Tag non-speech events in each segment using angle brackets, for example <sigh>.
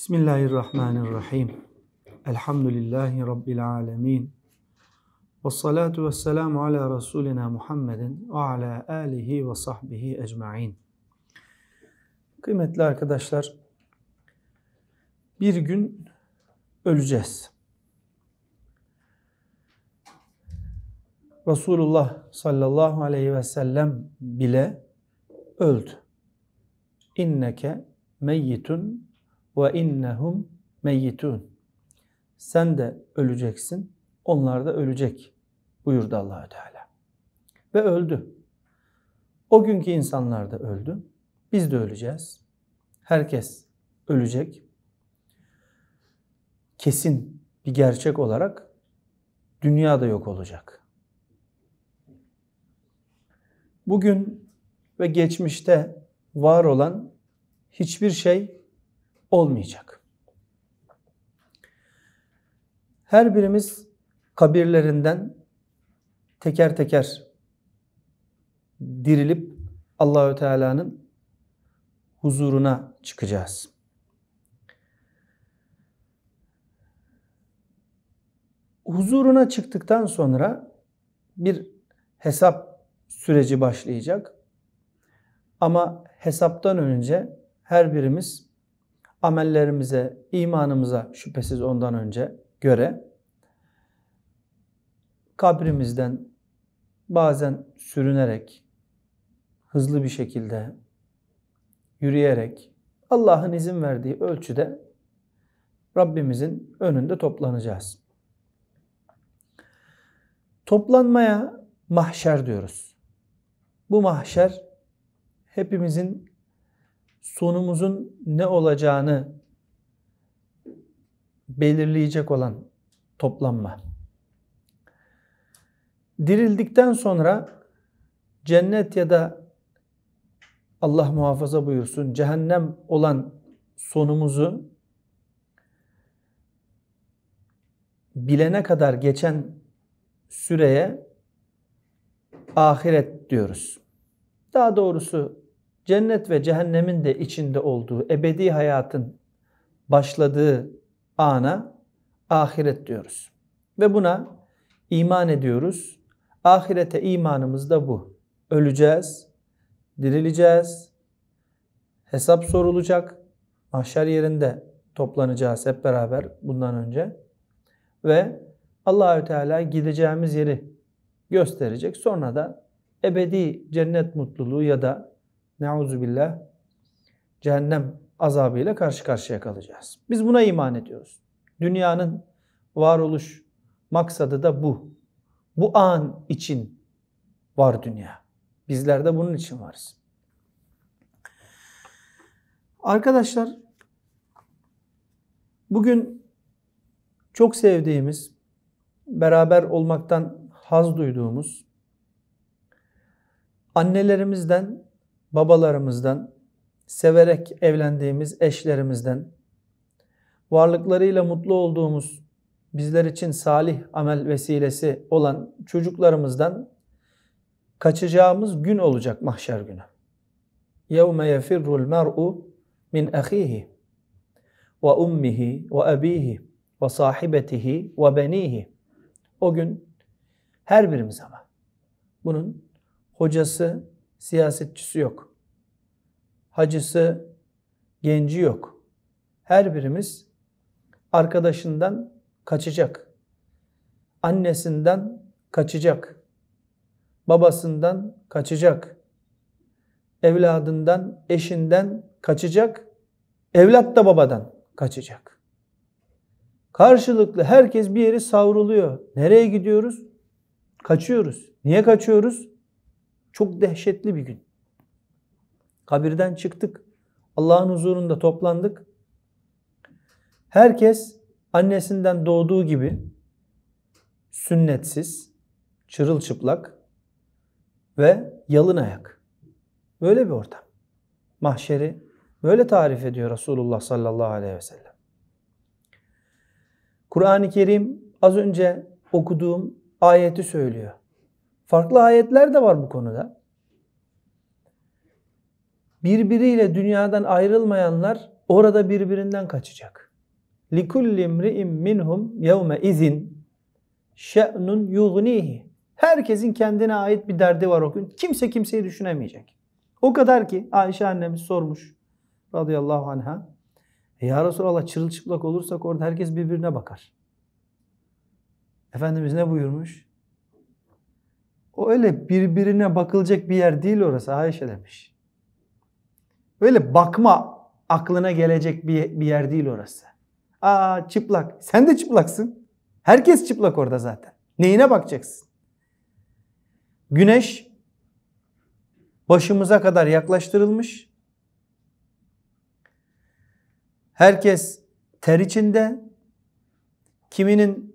Bismillahirrahmanirrahim. Elhamdülillahi Rabbil alemin. Ve salatu ve selamu ala Resulina Muhammedin ve ala alihi ve sahbihi ecma'in. Kıymetli arkadaşlar, bir gün öleceğiz. Resulullah sallallahu aleyhi ve sellem bile öldü. İnneke meyyitun ve innehum meyyitun. Sen de öleceksin, onlar da ölecek buyurdu Allahü Teala. Ve öldü. O günkü insanlar da öldü. Biz de öleceğiz. Herkes ölecek. Kesin bir gerçek olarak dünya da yok olacak. Bugün ve geçmişte var olan hiçbir şey olmayacak. Her birimiz kabirlerinden teker teker dirilip Allahü Teala'nın huzuruna çıkacağız. Huzuruna çıktıktan sonra bir hesap süreci başlayacak. Ama hesaptan önce her birimiz amellerimize, imanımıza şüphesiz ondan önce göre kabrimizden bazen sürünerek, hızlı bir şekilde yürüyerek Allah'ın izin verdiği ölçüde Rabbimizin önünde toplanacağız. Toplanmaya mahşer diyoruz. Bu mahşer hepimizin sonumuzun ne olacağını belirleyecek olan toplanma. Dirildikten sonra cennet ya da Allah muhafaza buyursun cehennem olan sonumuzu bilene kadar geçen süreye ahiret diyoruz. Daha doğrusu cennet ve cehennemin de içinde olduğu ebedi hayatın başladığı ana ahiret diyoruz. Ve buna iman ediyoruz. Ahirete imanımız da bu. Öleceğiz, dirileceğiz, hesap sorulacak, mahşer yerinde toplanacağız hep beraber bundan önce. Ve Allahü Teala gideceğimiz yeri gösterecek. Sonra da ebedi cennet mutluluğu ya da Neuzubillah cehennem azabıyla karşı karşıya kalacağız. Biz buna iman ediyoruz. Dünyanın varoluş maksadı da bu. Bu an için var dünya. Bizler de bunun için varız. Arkadaşlar bugün çok sevdiğimiz, beraber olmaktan haz duyduğumuz annelerimizden babalarımızdan, severek evlendiğimiz eşlerimizden, varlıklarıyla mutlu olduğumuz, bizler için salih amel vesilesi olan çocuklarımızdan kaçacağımız gün olacak mahşer günü. يَوْمَ يَفِرُّ الْمَرْءُ مِنْ أَخِيهِ وَأُمِّهِ وَأَب۪يهِ وَصَاحِبَتِهِ وَبَن۪يهِ O gün her birimiz ama bunun hocası, siyasetçisi yok. Hacısı, genci yok. Her birimiz arkadaşından kaçacak. Annesinden kaçacak. Babasından kaçacak. Evladından, eşinden kaçacak. Evlat da babadan kaçacak. Karşılıklı herkes bir yeri savruluyor. Nereye gidiyoruz? Kaçıyoruz. Niye kaçıyoruz? Çok dehşetli bir gün. Kabirden çıktık. Allah'ın huzurunda toplandık. Herkes annesinden doğduğu gibi sünnetsiz, çırılçıplak ve yalın ayak. Böyle bir ortam. Mahşeri böyle tarif ediyor Resulullah sallallahu aleyhi ve sellem. Kur'an-ı Kerim az önce okuduğum ayeti söylüyor. Farklı ayetler de var bu konuda. Birbiriyle dünyadan ayrılmayanlar orada birbirinden kaçacak. لِكُلِّ اِمْرِئِمْ مِنْهُمْ يَوْمَ اِذٍ şe'nun yugnihi. Herkesin kendine ait bir derdi var o gün. Kimse kimseyi düşünemeyecek. O kadar ki Ayşe annemiz sormuş radıyallahu anha. E ya Resulallah çırılçıplak olursak orada herkes birbirine bakar. Efendimiz ne buyurmuş? O öyle birbirine bakılacak bir yer değil orası Ayşe demiş. Öyle bakma aklına gelecek bir, bir yer değil orası. Aa çıplak. Sen de çıplaksın. Herkes çıplak orada zaten. Neyine bakacaksın? Güneş başımıza kadar yaklaştırılmış. Herkes ter içinde. Kiminin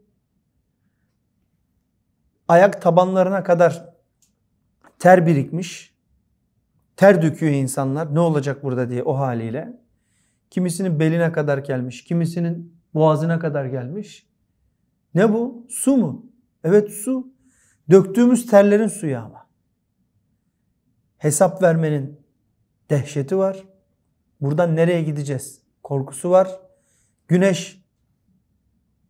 ayak tabanlarına kadar ter birikmiş. Ter döküyor insanlar. Ne olacak burada diye o haliyle. Kimisinin beline kadar gelmiş, kimisinin boğazına kadar gelmiş. Ne bu? Su mu? Evet su. Döktüğümüz terlerin suyu ama. Hesap vermenin dehşeti var. Buradan nereye gideceğiz? Korkusu var. Güneş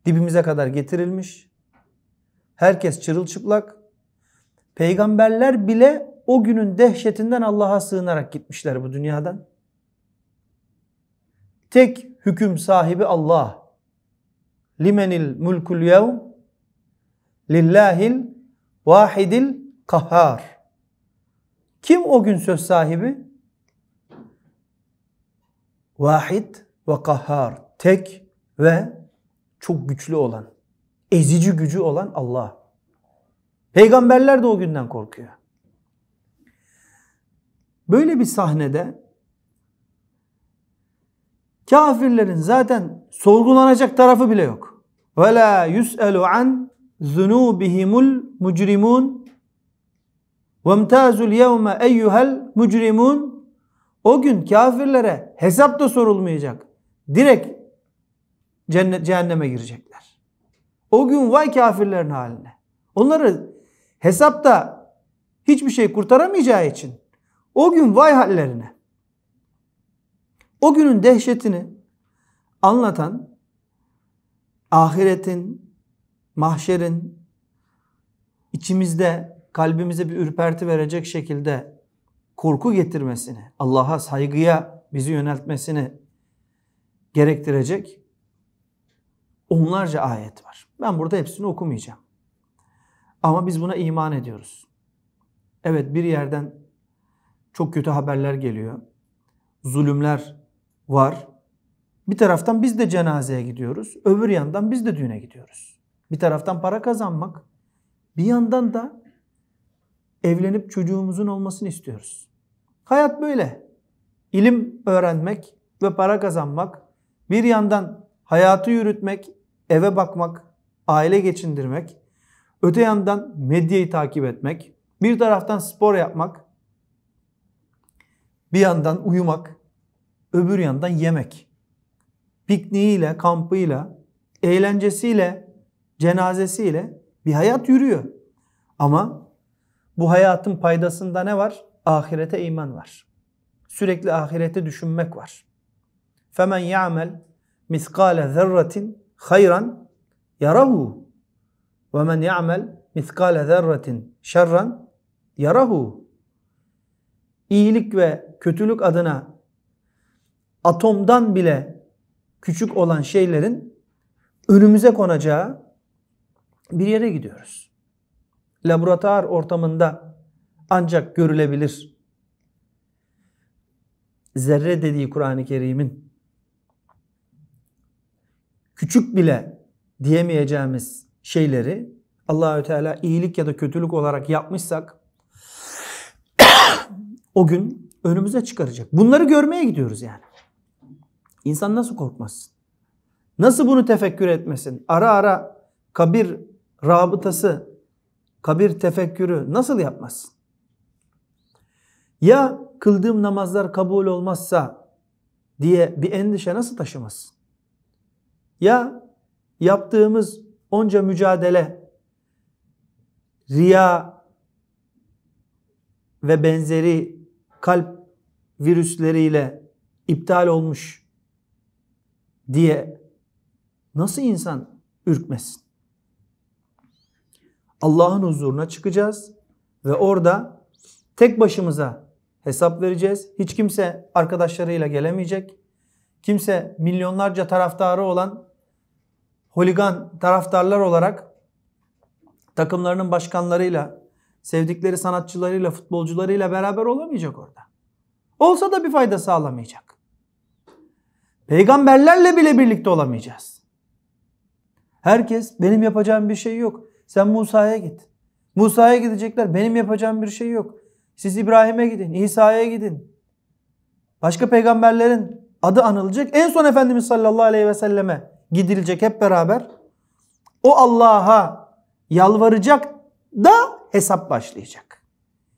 dibimize kadar getirilmiş. Herkes çırılçıplak. Peygamberler bile o günün dehşetinden Allah'a sığınarak gitmişler bu dünyadan. Tek hüküm sahibi Allah. Limenil mulkul yevm lillahil vahidil kahhar. Kim o gün söz sahibi? Vahid ve kahhar. Tek ve çok güçlü olan ezici gücü olan Allah. Peygamberler de o günden korkuyor. Böyle bir sahnede kafirlerin zaten sorgulanacak tarafı bile yok. Ve la yus'elu an zunubihimul mujrimun, ve mtazul yevme eyyuhel mujrimun o gün kafirlere hesap da sorulmayacak. Direkt cennet, cehenneme girecek. O gün vay kafirlerin haline. Onları hesapta hiçbir şey kurtaramayacağı için o gün vay hallerine. O günün dehşetini anlatan ahiretin, mahşerin içimizde kalbimize bir ürperti verecek şekilde korku getirmesini, Allah'a saygıya bizi yöneltmesini gerektirecek onlarca ayet var. Ben burada hepsini okumayacağım. Ama biz buna iman ediyoruz. Evet bir yerden çok kötü haberler geliyor. Zulümler var. Bir taraftan biz de cenazeye gidiyoruz. Öbür yandan biz de düğüne gidiyoruz. Bir taraftan para kazanmak. Bir yandan da evlenip çocuğumuzun olmasını istiyoruz. Hayat böyle. İlim öğrenmek ve para kazanmak. Bir yandan hayatı yürütmek, eve bakmak, aile geçindirmek, öte yandan medyayı takip etmek, bir taraftan spor yapmak, bir yandan uyumak, öbür yandan yemek. Pikniğiyle, kampıyla, eğlencesiyle, cenazesiyle bir hayat yürüyor. Ama bu hayatın paydasında ne var? Ahirete iman var. Sürekli ahirete düşünmek var. Femen ya'mel miskale zerratin hayran yarahu ve men ya'mel miskale zerretin şerran yarahu. İyilik ve kötülük adına atomdan bile küçük olan şeylerin önümüze konacağı bir yere gidiyoruz. Laboratuvar ortamında ancak görülebilir. Zerre dediği Kur'an-ı Kerim'in küçük bile diyemeyeceğimiz şeyleri Allahü Teala iyilik ya da kötülük olarak yapmışsak <coughs> o gün önümüze çıkaracak. Bunları görmeye gidiyoruz yani. İnsan nasıl korkmasın? Nasıl bunu tefekkür etmesin? Ara ara kabir rabıtası, kabir tefekkürü nasıl yapmasın? Ya kıldığım namazlar kabul olmazsa diye bir endişe nasıl taşımasın? Ya yaptığımız onca mücadele, riya ve benzeri kalp virüsleriyle iptal olmuş diye nasıl insan ürkmesin? Allah'ın huzuruna çıkacağız ve orada tek başımıza hesap vereceğiz. Hiç kimse arkadaşlarıyla gelemeyecek. Kimse milyonlarca taraftarı olan holigan taraftarlar olarak takımlarının başkanlarıyla, sevdikleri sanatçılarıyla, futbolcularıyla beraber olamayacak orada. Olsa da bir fayda sağlamayacak. Peygamberlerle bile birlikte olamayacağız. Herkes benim yapacağım bir şey yok. Sen Musa'ya git. Musa'ya gidecekler. Benim yapacağım bir şey yok. Siz İbrahim'e gidin, İsa'ya gidin. Başka peygamberlerin adı anılacak. En son Efendimiz sallallahu aleyhi ve selleme gidilecek hep beraber. O Allah'a yalvaracak da hesap başlayacak.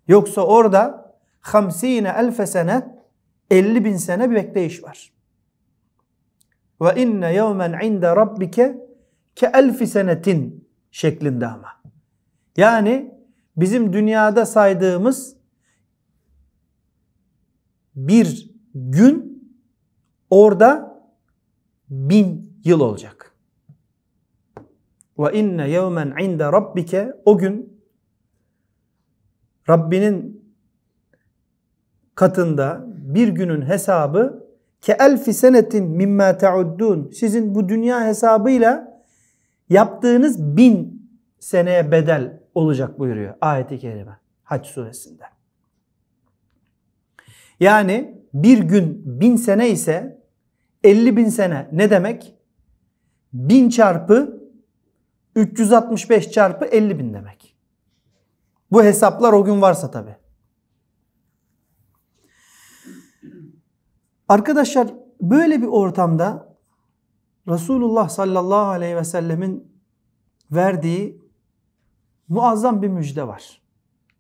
Yoksa orada hamsine elfe sene 50 bin sene bir bekleyiş var. Ve inne yevmen inde rabbike ke elfi senetin şeklinde ama. Yani bizim dünyada saydığımız bir gün orada bin yıl olacak. Ve inne yevmen inde rabbike o gün Rabbinin katında bir günün hesabı ke elfi senetin mimma tauddun sizin bu dünya hesabıyla yaptığınız bin seneye bedel olacak buyuruyor ayeti kerime Hac suresinde. Yani bir gün bin sene ise elli bin sene ne demek? 1000 çarpı 365 çarpı 50 bin demek. Bu hesaplar o gün varsa tabi. Arkadaşlar böyle bir ortamda Resulullah sallallahu aleyhi ve sellemin verdiği muazzam bir müjde var.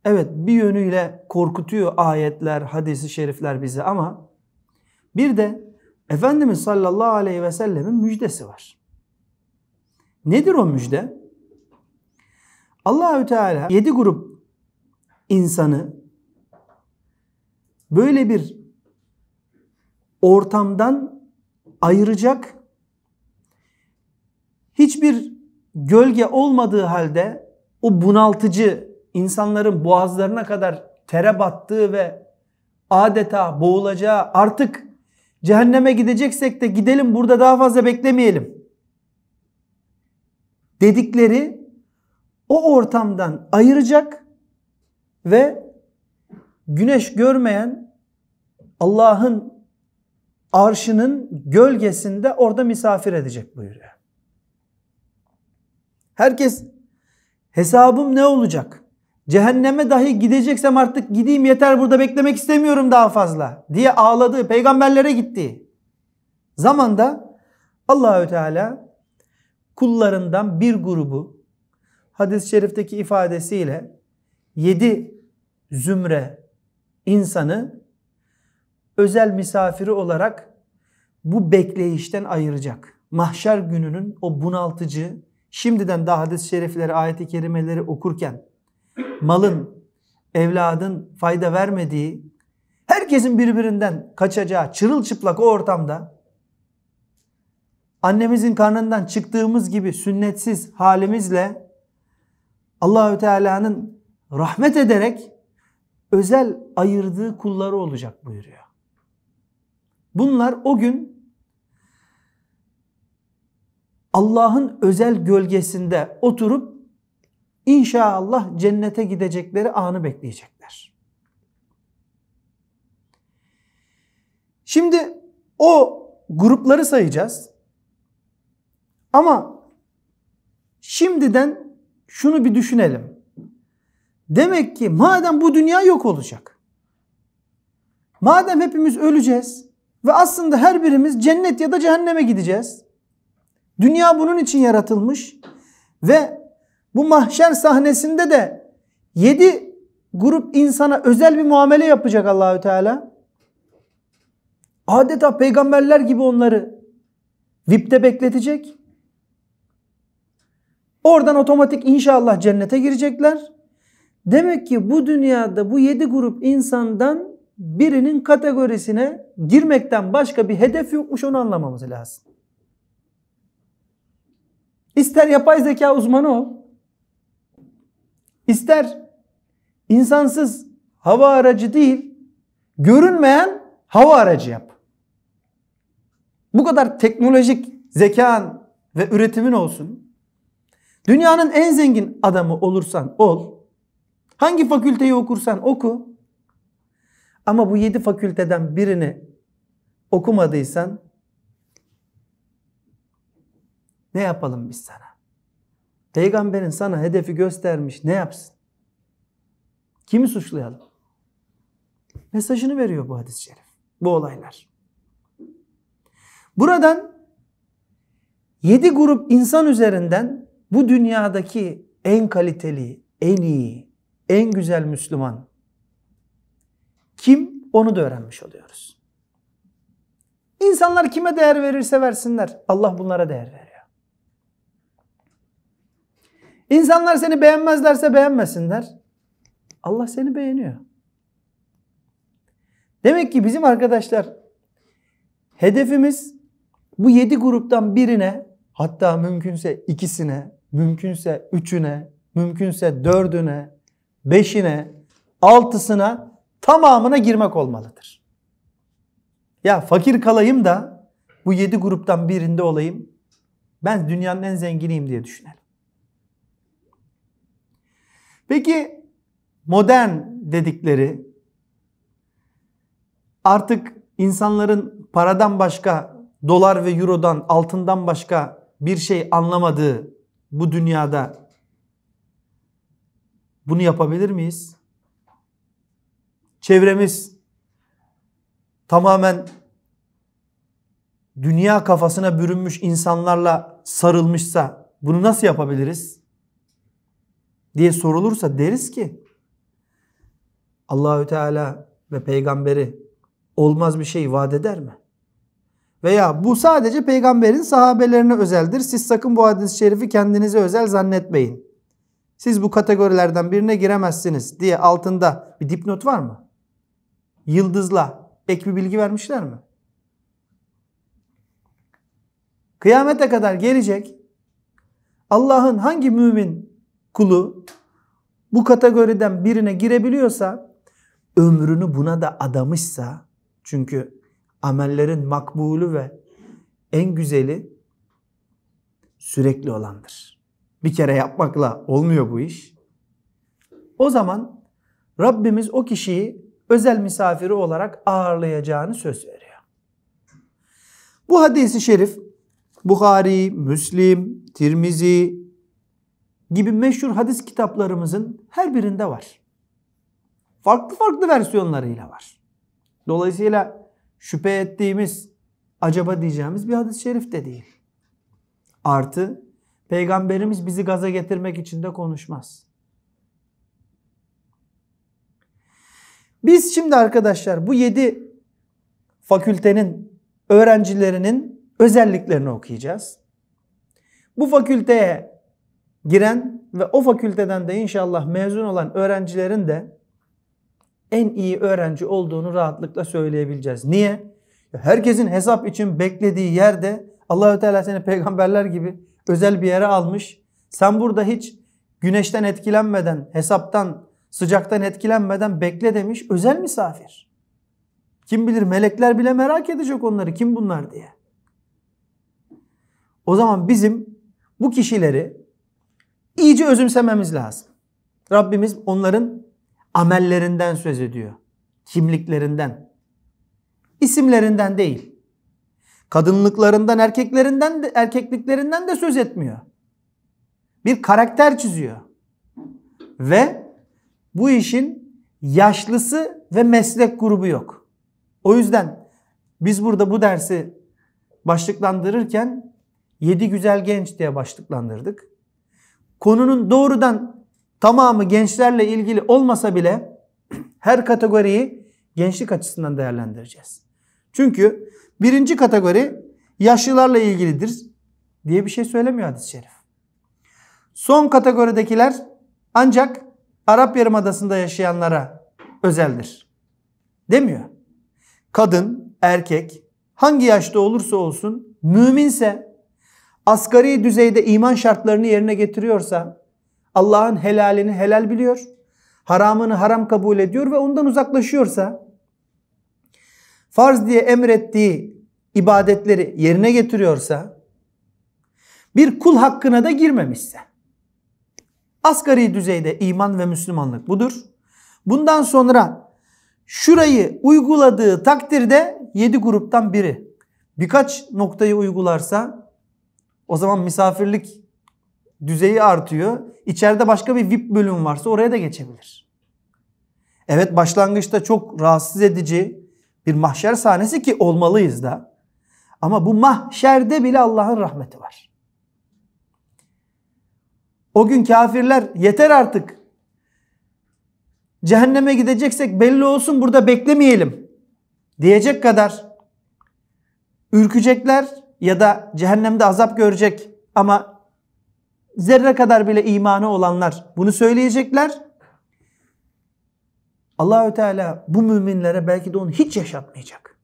Evet bir yönüyle korkutuyor ayetler, hadisi şerifler bizi ama bir de Efendimiz sallallahu aleyhi ve sellemin müjdesi var. Nedir o müjde? Allahü Teala yedi grup insanı böyle bir ortamdan ayıracak hiçbir gölge olmadığı halde o bunaltıcı insanların boğazlarına kadar tere battığı ve adeta boğulacağı artık cehenneme gideceksek de gidelim burada daha fazla beklemeyelim dedikleri o ortamdan ayıracak ve güneş görmeyen Allah'ın arşının gölgesinde orada misafir edecek buyuruyor. Herkes hesabım ne olacak? Cehenneme dahi gideceksem artık gideyim yeter burada beklemek istemiyorum daha fazla diye ağladığı peygamberlere gitti. Zamanda Allahü Teala kullarından bir grubu hadis-i şerifteki ifadesiyle yedi zümre insanı özel misafiri olarak bu bekleyişten ayıracak. Mahşer gününün o bunaltıcı, şimdiden daha hadis-i şerifleri, ayeti kerimeleri okurken malın, evladın fayda vermediği, herkesin birbirinden kaçacağı çırılçıplak o ortamda annemizin karnından çıktığımız gibi sünnetsiz halimizle Allahü Teala'nın rahmet ederek özel ayırdığı kulları olacak buyuruyor. Bunlar o gün Allah'ın özel gölgesinde oturup inşallah cennete gidecekleri anı bekleyecekler. Şimdi o grupları sayacağız. Ama şimdiden şunu bir düşünelim. Demek ki madem bu dünya yok olacak. Madem hepimiz öleceğiz ve aslında her birimiz cennet ya da cehenneme gideceğiz. Dünya bunun için yaratılmış ve bu mahşer sahnesinde de yedi grup insana özel bir muamele yapacak Allahü Teala. Adeta peygamberler gibi onları VIP'te bekletecek. Oradan otomatik inşallah cennete girecekler. Demek ki bu dünyada bu yedi grup insandan birinin kategorisine girmekten başka bir hedef yokmuş onu anlamamız lazım. İster yapay zeka uzmanı ol, ister insansız hava aracı değil, görünmeyen hava aracı yap. Bu kadar teknolojik zekan ve üretimin olsun. Dünyanın en zengin adamı olursan ol. Hangi fakülteyi okursan oku. Ama bu yedi fakülteden birini okumadıysan ne yapalım biz sana? Peygamberin sana hedefi göstermiş ne yapsın? Kimi suçlayalım? Mesajını veriyor bu hadis-i şerif. Bu olaylar. Buradan yedi grup insan üzerinden bu dünyadaki en kaliteli, en iyi, en güzel Müslüman kim onu da öğrenmiş oluyoruz. İnsanlar kime değer verirse versinler. Allah bunlara değer veriyor. İnsanlar seni beğenmezlerse beğenmesinler. Allah seni beğeniyor. Demek ki bizim arkadaşlar hedefimiz bu yedi gruptan birine hatta mümkünse ikisine mümkünse üçüne, mümkünse dördüne, beşine, altısına tamamına girmek olmalıdır. Ya fakir kalayım da bu yedi gruptan birinde olayım. Ben dünyanın en zenginiyim diye düşünelim. Peki modern dedikleri artık insanların paradan başka dolar ve eurodan altından başka bir şey anlamadığı bu dünyada bunu yapabilir miyiz? Çevremiz tamamen dünya kafasına bürünmüş insanlarla sarılmışsa bunu nasıl yapabiliriz? diye sorulursa deriz ki Allahü Teala ve peygamberi olmaz bir şey vaat eder mi? Veya bu sadece peygamberin sahabelerine özeldir. Siz sakın bu hadis-i şerifi kendinize özel zannetmeyin. Siz bu kategorilerden birine giremezsiniz diye altında bir dipnot var mı? Yıldızla ek bir bilgi vermişler mi? Kıyamete kadar gelecek Allah'ın hangi mümin kulu bu kategoriden birine girebiliyorsa ömrünü buna da adamışsa çünkü amellerin makbulü ve en güzeli sürekli olandır. Bir kere yapmakla olmuyor bu iş. O zaman Rabbimiz o kişiyi özel misafiri olarak ağırlayacağını söz veriyor. Bu hadisi şerif Bukhari, Müslim, Tirmizi gibi meşhur hadis kitaplarımızın her birinde var. Farklı farklı versiyonlarıyla var. Dolayısıyla şüphe ettiğimiz, acaba diyeceğimiz bir hadis-i şerif de değil. Artı peygamberimiz bizi gaza getirmek için de konuşmaz. Biz şimdi arkadaşlar bu yedi fakültenin öğrencilerinin özelliklerini okuyacağız. Bu fakülteye giren ve o fakülteden de inşallah mezun olan öğrencilerin de en iyi öğrenci olduğunu rahatlıkla söyleyebileceğiz. Niye? Herkesin hesap için beklediği yerde Allahü Teala seni peygamberler gibi özel bir yere almış. Sen burada hiç güneşten etkilenmeden, hesaptan, sıcaktan etkilenmeden bekle demiş özel misafir. Kim bilir melekler bile merak edecek onları kim bunlar diye. O zaman bizim bu kişileri iyice özümsememiz lazım. Rabbimiz onların amellerinden söz ediyor. Kimliklerinden. İsimlerinden değil. Kadınlıklarından, erkeklerinden de, erkekliklerinden de söz etmiyor. Bir karakter çiziyor. Ve bu işin yaşlısı ve meslek grubu yok. O yüzden biz burada bu dersi başlıklandırırken yedi güzel genç diye başlıklandırdık. Konunun doğrudan tamamı gençlerle ilgili olmasa bile <clears throat> her kategoriyi gençlik açısından değerlendireceğiz. Çünkü birinci kategori yaşlılarla ilgilidir diye bir şey söylemiyor hadis-i şerif. Son kategoridekiler ancak Arap Yarımadası'nda yaşayanlara özeldir demiyor. Kadın, erkek hangi yaşta olursa olsun müminse asgari düzeyde iman şartlarını yerine getiriyorsa Allah'ın helalini helal biliyor, haramını haram kabul ediyor ve ondan uzaklaşıyorsa farz diye emrettiği ibadetleri yerine getiriyorsa bir kul hakkına da girmemişse asgari düzeyde iman ve Müslümanlık budur. Bundan sonra şurayı uyguladığı takdirde yedi gruptan biri birkaç noktayı uygularsa o zaman misafirlik düzeyi artıyor. İçeride başka bir VIP bölüm varsa oraya da geçebilir. Evet başlangıçta çok rahatsız edici bir mahşer sahnesi ki olmalıyız da. Ama bu mahşerde bile Allah'ın rahmeti var. O gün kafirler yeter artık. Cehenneme gideceksek belli olsun burada beklemeyelim diyecek kadar ürkecekler ya da cehennemde azap görecek ama zerre kadar bile imanı olanlar bunu söyleyecekler. Allahü Teala bu müminlere belki de onu hiç yaşatmayacak.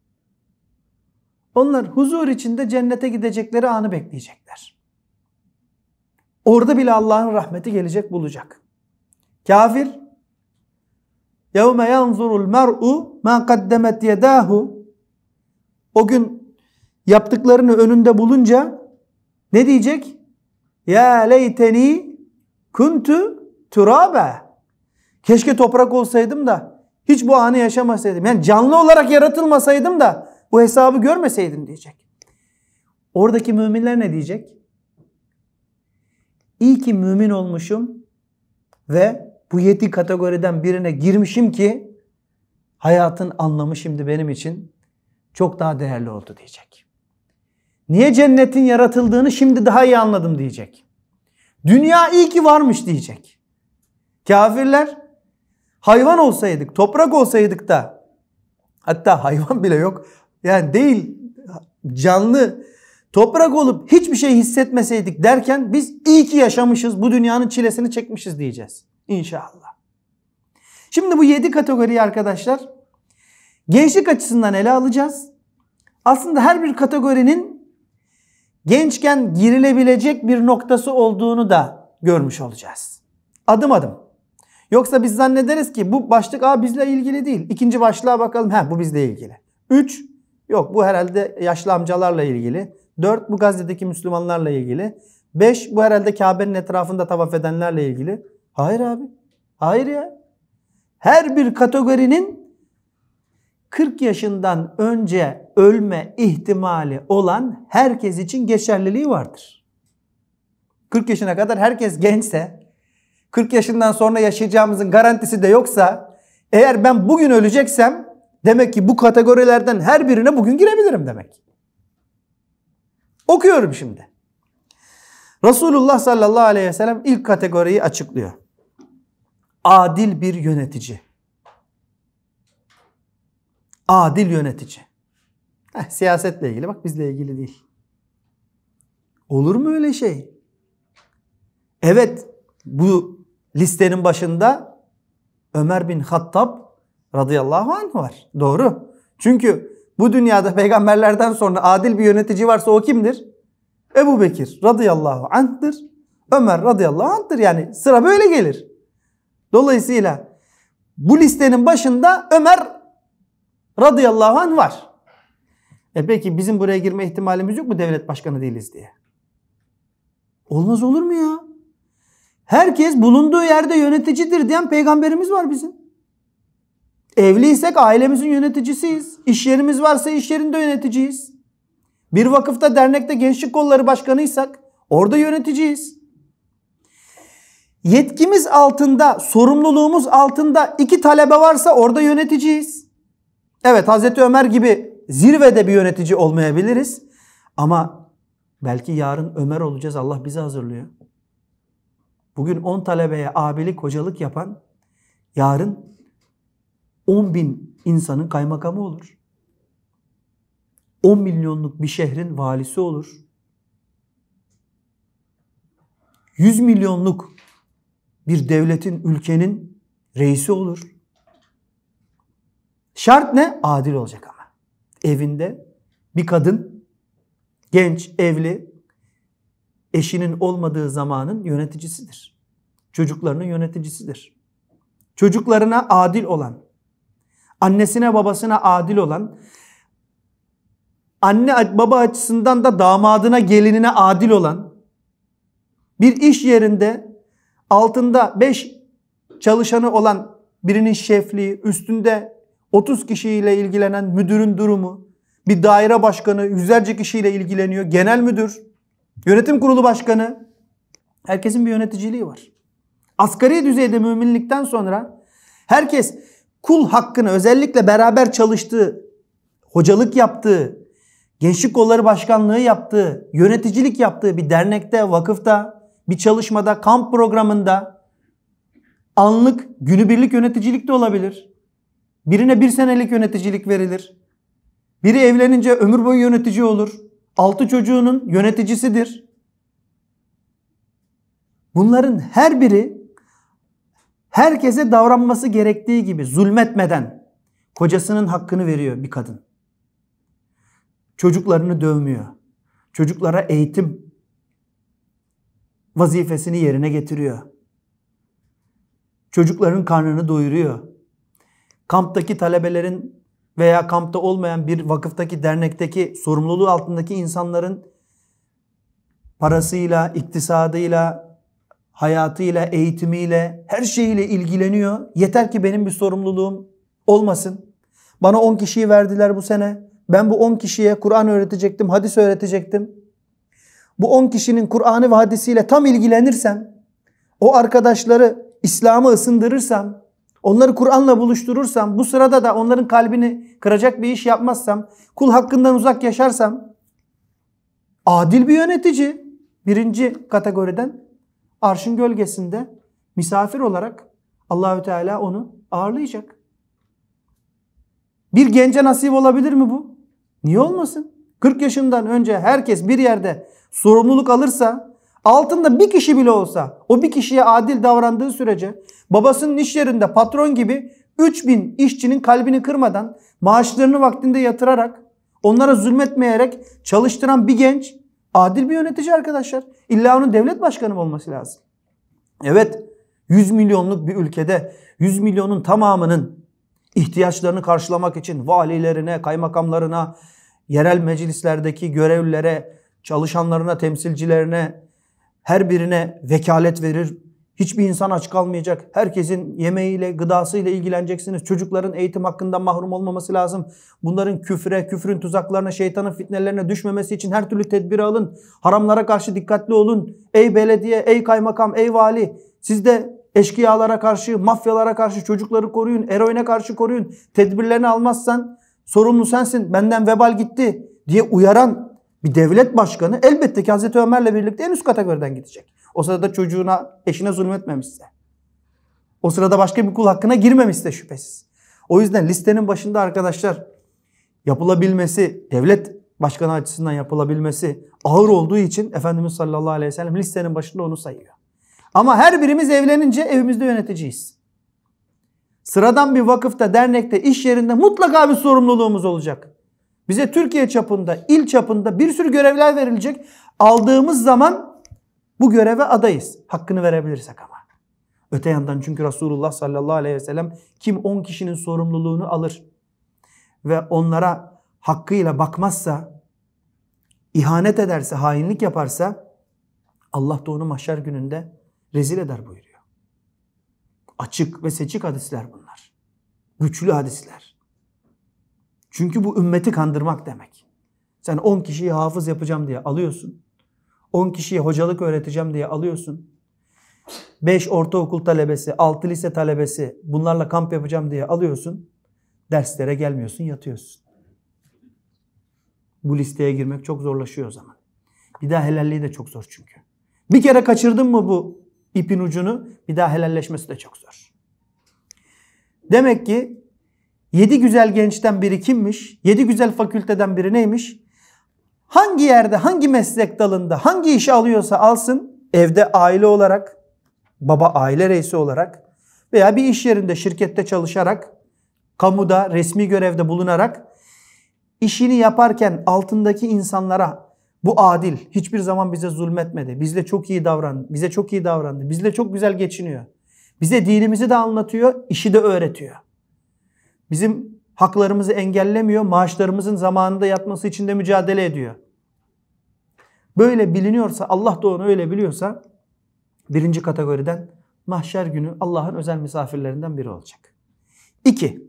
Onlar huzur içinde cennete gidecekleri anı bekleyecekler. Orada bile Allah'ın rahmeti gelecek bulacak. Kafir يَوْمَ يَنْظُرُ الْمَرْءُ مَا قَدَّمَتْ يَدَاهُ O gün yaptıklarını önünde bulunca ne diyecek? Ya leyteni kuntu turabe. Keşke toprak olsaydım da hiç bu anı yaşamasaydım. Yani canlı olarak yaratılmasaydım da bu hesabı görmeseydim diyecek. Oradaki müminler ne diyecek? İyi ki mümin olmuşum ve bu yedi kategoriden birine girmişim ki hayatın anlamı şimdi benim için çok daha değerli oldu diyecek. Niye cennetin yaratıldığını şimdi daha iyi anladım diyecek. Dünya iyi ki varmış diyecek. Kafirler hayvan olsaydık, toprak olsaydık da hatta hayvan bile yok. Yani değil canlı toprak olup hiçbir şey hissetmeseydik derken biz iyi ki yaşamışız, bu dünyanın çilesini çekmişiz diyeceğiz. inşallah. Şimdi bu 7 kategoriyi arkadaşlar gençlik açısından ele alacağız. Aslında her bir kategorinin gençken girilebilecek bir noktası olduğunu da görmüş olacağız. Adım adım. Yoksa biz zannederiz ki bu başlık a bizle ilgili değil. İkinci başlığa bakalım. Ha bu bizle ilgili. Üç, yok bu herhalde yaşlı amcalarla ilgili. Dört, bu Gazze'deki Müslümanlarla ilgili. Beş, bu herhalde Kabe'nin etrafında tavaf edenlerle ilgili. Hayır abi. Hayır ya. Her bir kategorinin 40 yaşından önce ölme ihtimali olan herkes için geçerliliği vardır. 40 yaşına kadar herkes gençse, 40 yaşından sonra yaşayacağımızın garantisi de yoksa, eğer ben bugün öleceksem demek ki bu kategorilerden her birine bugün girebilirim demek. Okuyorum şimdi. Resulullah sallallahu aleyhi ve sellem ilk kategoriyi açıklıyor. Adil bir yönetici. Adil yönetici. Heh, siyasetle ilgili bak bizle ilgili değil. Olur mu öyle şey? Evet bu listenin başında Ömer bin Hattab radıyallahu anh var. Doğru. Çünkü bu dünyada peygamberlerden sonra adil bir yönetici varsa o kimdir? Ebu Bekir radıyallahu anh'tır. Ömer radıyallahu anh'tır. Yani sıra böyle gelir. Dolayısıyla bu listenin başında Ömer radıyallahu anh var. E peki bizim buraya girme ihtimalimiz yok mu devlet başkanı değiliz diye? Olmaz olur mu ya? Herkes bulunduğu yerde yöneticidir diyen peygamberimiz var bizim. Evliysek ailemizin yöneticisiyiz. İş yerimiz varsa iş yerinde yöneticiyiz. Bir vakıfta, dernekte gençlik kolları başkanıysak orada yöneticiyiz. Yetkimiz altında, sorumluluğumuz altında iki talebe varsa orada yöneticiyiz. Evet Hazreti Ömer gibi zirvede bir yönetici olmayabiliriz. Ama belki yarın Ömer olacağız. Allah bizi hazırlıyor. Bugün 10 talebeye abilik, hocalık yapan yarın 10 bin insanın kaymakamı olur. 10 milyonluk bir şehrin valisi olur. 100 milyonluk bir devletin, ülkenin reisi olur. Şart ne? Adil olacak evinde bir kadın genç, evli eşinin olmadığı zamanın yöneticisidir. Çocuklarının yöneticisidir. Çocuklarına adil olan, annesine babasına adil olan, anne baba açısından da damadına gelinine adil olan, bir iş yerinde altında beş çalışanı olan birinin şefliği, üstünde 30 kişiyle ilgilenen müdürün durumu, bir daire başkanı yüzlerce kişiyle ilgileniyor, genel müdür, yönetim kurulu başkanı. Herkesin bir yöneticiliği var. Asgari düzeyde müminlikten sonra herkes kul hakkını özellikle beraber çalıştığı, hocalık yaptığı, gençlik kolları başkanlığı yaptığı, yöneticilik yaptığı bir dernekte, vakıfta, bir çalışmada, kamp programında, anlık, günübirlik yöneticilik de olabilir. Birine bir senelik yöneticilik verilir. Biri evlenince ömür boyu yönetici olur. Altı çocuğunun yöneticisidir. Bunların her biri herkese davranması gerektiği gibi zulmetmeden kocasının hakkını veriyor bir kadın. Çocuklarını dövmüyor. Çocuklara eğitim vazifesini yerine getiriyor. Çocukların karnını doyuruyor kamptaki talebelerin veya kampta olmayan bir vakıftaki dernekteki sorumluluğu altındaki insanların parasıyla, iktisadıyla, hayatıyla, eğitimiyle, her şeyiyle ilgileniyor. Yeter ki benim bir sorumluluğum olmasın. Bana 10 kişiyi verdiler bu sene. Ben bu 10 kişiye Kur'an öğretecektim, hadis öğretecektim. Bu 10 kişinin Kur'an'ı ve hadisiyle tam ilgilenirsem, o arkadaşları İslam'ı ısındırırsam, Onları Kur'an'la buluşturursam, bu sırada da onların kalbini kıracak bir iş yapmazsam, kul hakkından uzak yaşarsam, adil bir yönetici birinci kategoriden arşın gölgesinde misafir olarak Allahü Teala onu ağırlayacak. Bir gence nasip olabilir mi bu? Niye olmasın? 40 yaşından önce herkes bir yerde sorumluluk alırsa Altında bir kişi bile olsa o bir kişiye adil davrandığı sürece babasının iş yerinde patron gibi 3000 işçinin kalbini kırmadan maaşlarını vaktinde yatırarak onlara zulmetmeyerek çalıştıran bir genç adil bir yönetici arkadaşlar. İlla onun devlet başkanı olması lazım. Evet 100 milyonluk bir ülkede 100 milyonun tamamının ihtiyaçlarını karşılamak için valilerine, kaymakamlarına, yerel meclislerdeki görevlilere, çalışanlarına, temsilcilerine, her birine vekalet verir. Hiçbir insan aç kalmayacak. Herkesin yemeğiyle, gıdasıyla ilgileneceksiniz. Çocukların eğitim hakkından mahrum olmaması lazım. Bunların küfre, küfrün tuzaklarına, şeytanın fitnelerine düşmemesi için her türlü tedbiri alın. Haramlara karşı dikkatli olun. Ey belediye, ey kaymakam, ey vali. Siz de eşkıyalara karşı, mafyalara karşı çocukları koruyun. Eroine karşı koruyun. Tedbirlerini almazsan sorumlu sensin. Benden vebal gitti diye uyaran bir devlet başkanı elbette ki Hazreti Ömer'le birlikte en üst kategoriden gidecek. O sırada çocuğuna, eşine zulmetmemişse. O sırada başka bir kul hakkına girmemişse şüphesiz. O yüzden listenin başında arkadaşlar yapılabilmesi, devlet başkanı açısından yapılabilmesi ağır olduğu için Efendimiz sallallahu aleyhi ve sellem listenin başında onu sayıyor. Ama her birimiz evlenince evimizde yöneticiyiz. Sıradan bir vakıfta, dernekte, iş yerinde mutlaka bir sorumluluğumuz olacak. Bize Türkiye çapında, il çapında bir sürü görevler verilecek. Aldığımız zaman bu göreve adayız. Hakkını verebilirsek ama. Öte yandan çünkü Resulullah sallallahu aleyhi ve sellem kim 10 kişinin sorumluluğunu alır ve onlara hakkıyla bakmazsa, ihanet ederse, hainlik yaparsa Allah da onu mahşer gününde rezil eder buyuruyor. Açık ve seçik hadisler bunlar. Güçlü hadisler. Çünkü bu ümmeti kandırmak demek. Sen 10 kişiyi hafız yapacağım diye alıyorsun. 10 kişiye hocalık öğreteceğim diye alıyorsun. 5 ortaokul talebesi, 6 lise talebesi bunlarla kamp yapacağım diye alıyorsun. Derslere gelmiyorsun, yatıyorsun. Bu listeye girmek çok zorlaşıyor o zaman. Bir daha helalliği de çok zor çünkü. Bir kere kaçırdın mı bu ipin ucunu bir daha helalleşmesi de çok zor. Demek ki Yedi güzel gençten biri kimmiş? Yedi güzel fakülteden biri neymiş? Hangi yerde, hangi meslek dalında, hangi işi alıyorsa alsın evde aile olarak, baba aile reisi olarak veya bir iş yerinde, şirkette çalışarak, kamuda, resmi görevde bulunarak işini yaparken altındaki insanlara bu adil, hiçbir zaman bize zulmetmedi. Bizle çok iyi davrandı, bize çok iyi davrandı, bizle çok güzel geçiniyor. Bize dinimizi de anlatıyor, işi de öğretiyor. Bizim haklarımızı engellemiyor, maaşlarımızın zamanında yatması için de mücadele ediyor. Böyle biliniyorsa, Allah da onu öyle biliyorsa birinci kategoriden mahşer günü Allah'ın özel misafirlerinden biri olacak. İki,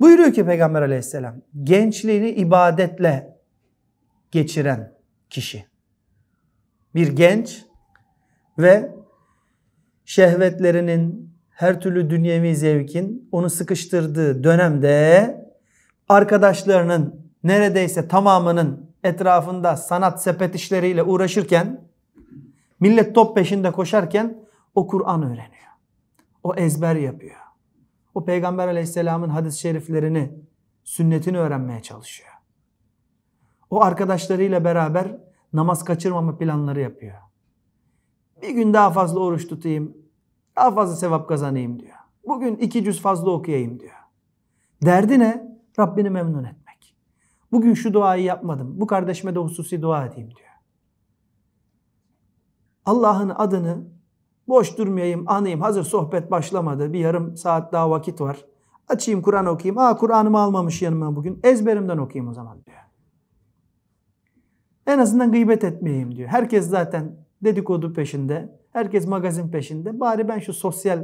buyuruyor ki Peygamber aleyhisselam gençliğini ibadetle geçiren kişi. Bir genç ve şehvetlerinin, her türlü dünyevi zevkin onu sıkıştırdığı dönemde arkadaşlarının neredeyse tamamının etrafında sanat sepet işleriyle uğraşırken millet top peşinde koşarken o Kur'an öğreniyor. O ezber yapıyor. O Peygamber aleyhisselamın hadis-i şeriflerini, sünnetini öğrenmeye çalışıyor. O arkadaşlarıyla beraber namaz kaçırmama planları yapıyor. Bir gün daha fazla oruç tutayım, daha fazla sevap kazanayım diyor. Bugün iki cüz fazla okuyayım diyor. Derdi ne? Rabbini memnun etmek. Bugün şu duayı yapmadım. Bu kardeşime de hususi dua edeyim diyor. Allah'ın adını boş durmayayım, anayım. Hazır sohbet başlamadı. Bir yarım saat daha vakit var. Açayım Kur'an okuyayım. Aa Kur'an'ımı almamış yanıma bugün. Ezberimden okuyayım o zaman diyor. En azından gıybet etmeyeyim diyor. Herkes zaten dedikodu peşinde, herkes magazin peşinde. Bari ben şu sosyal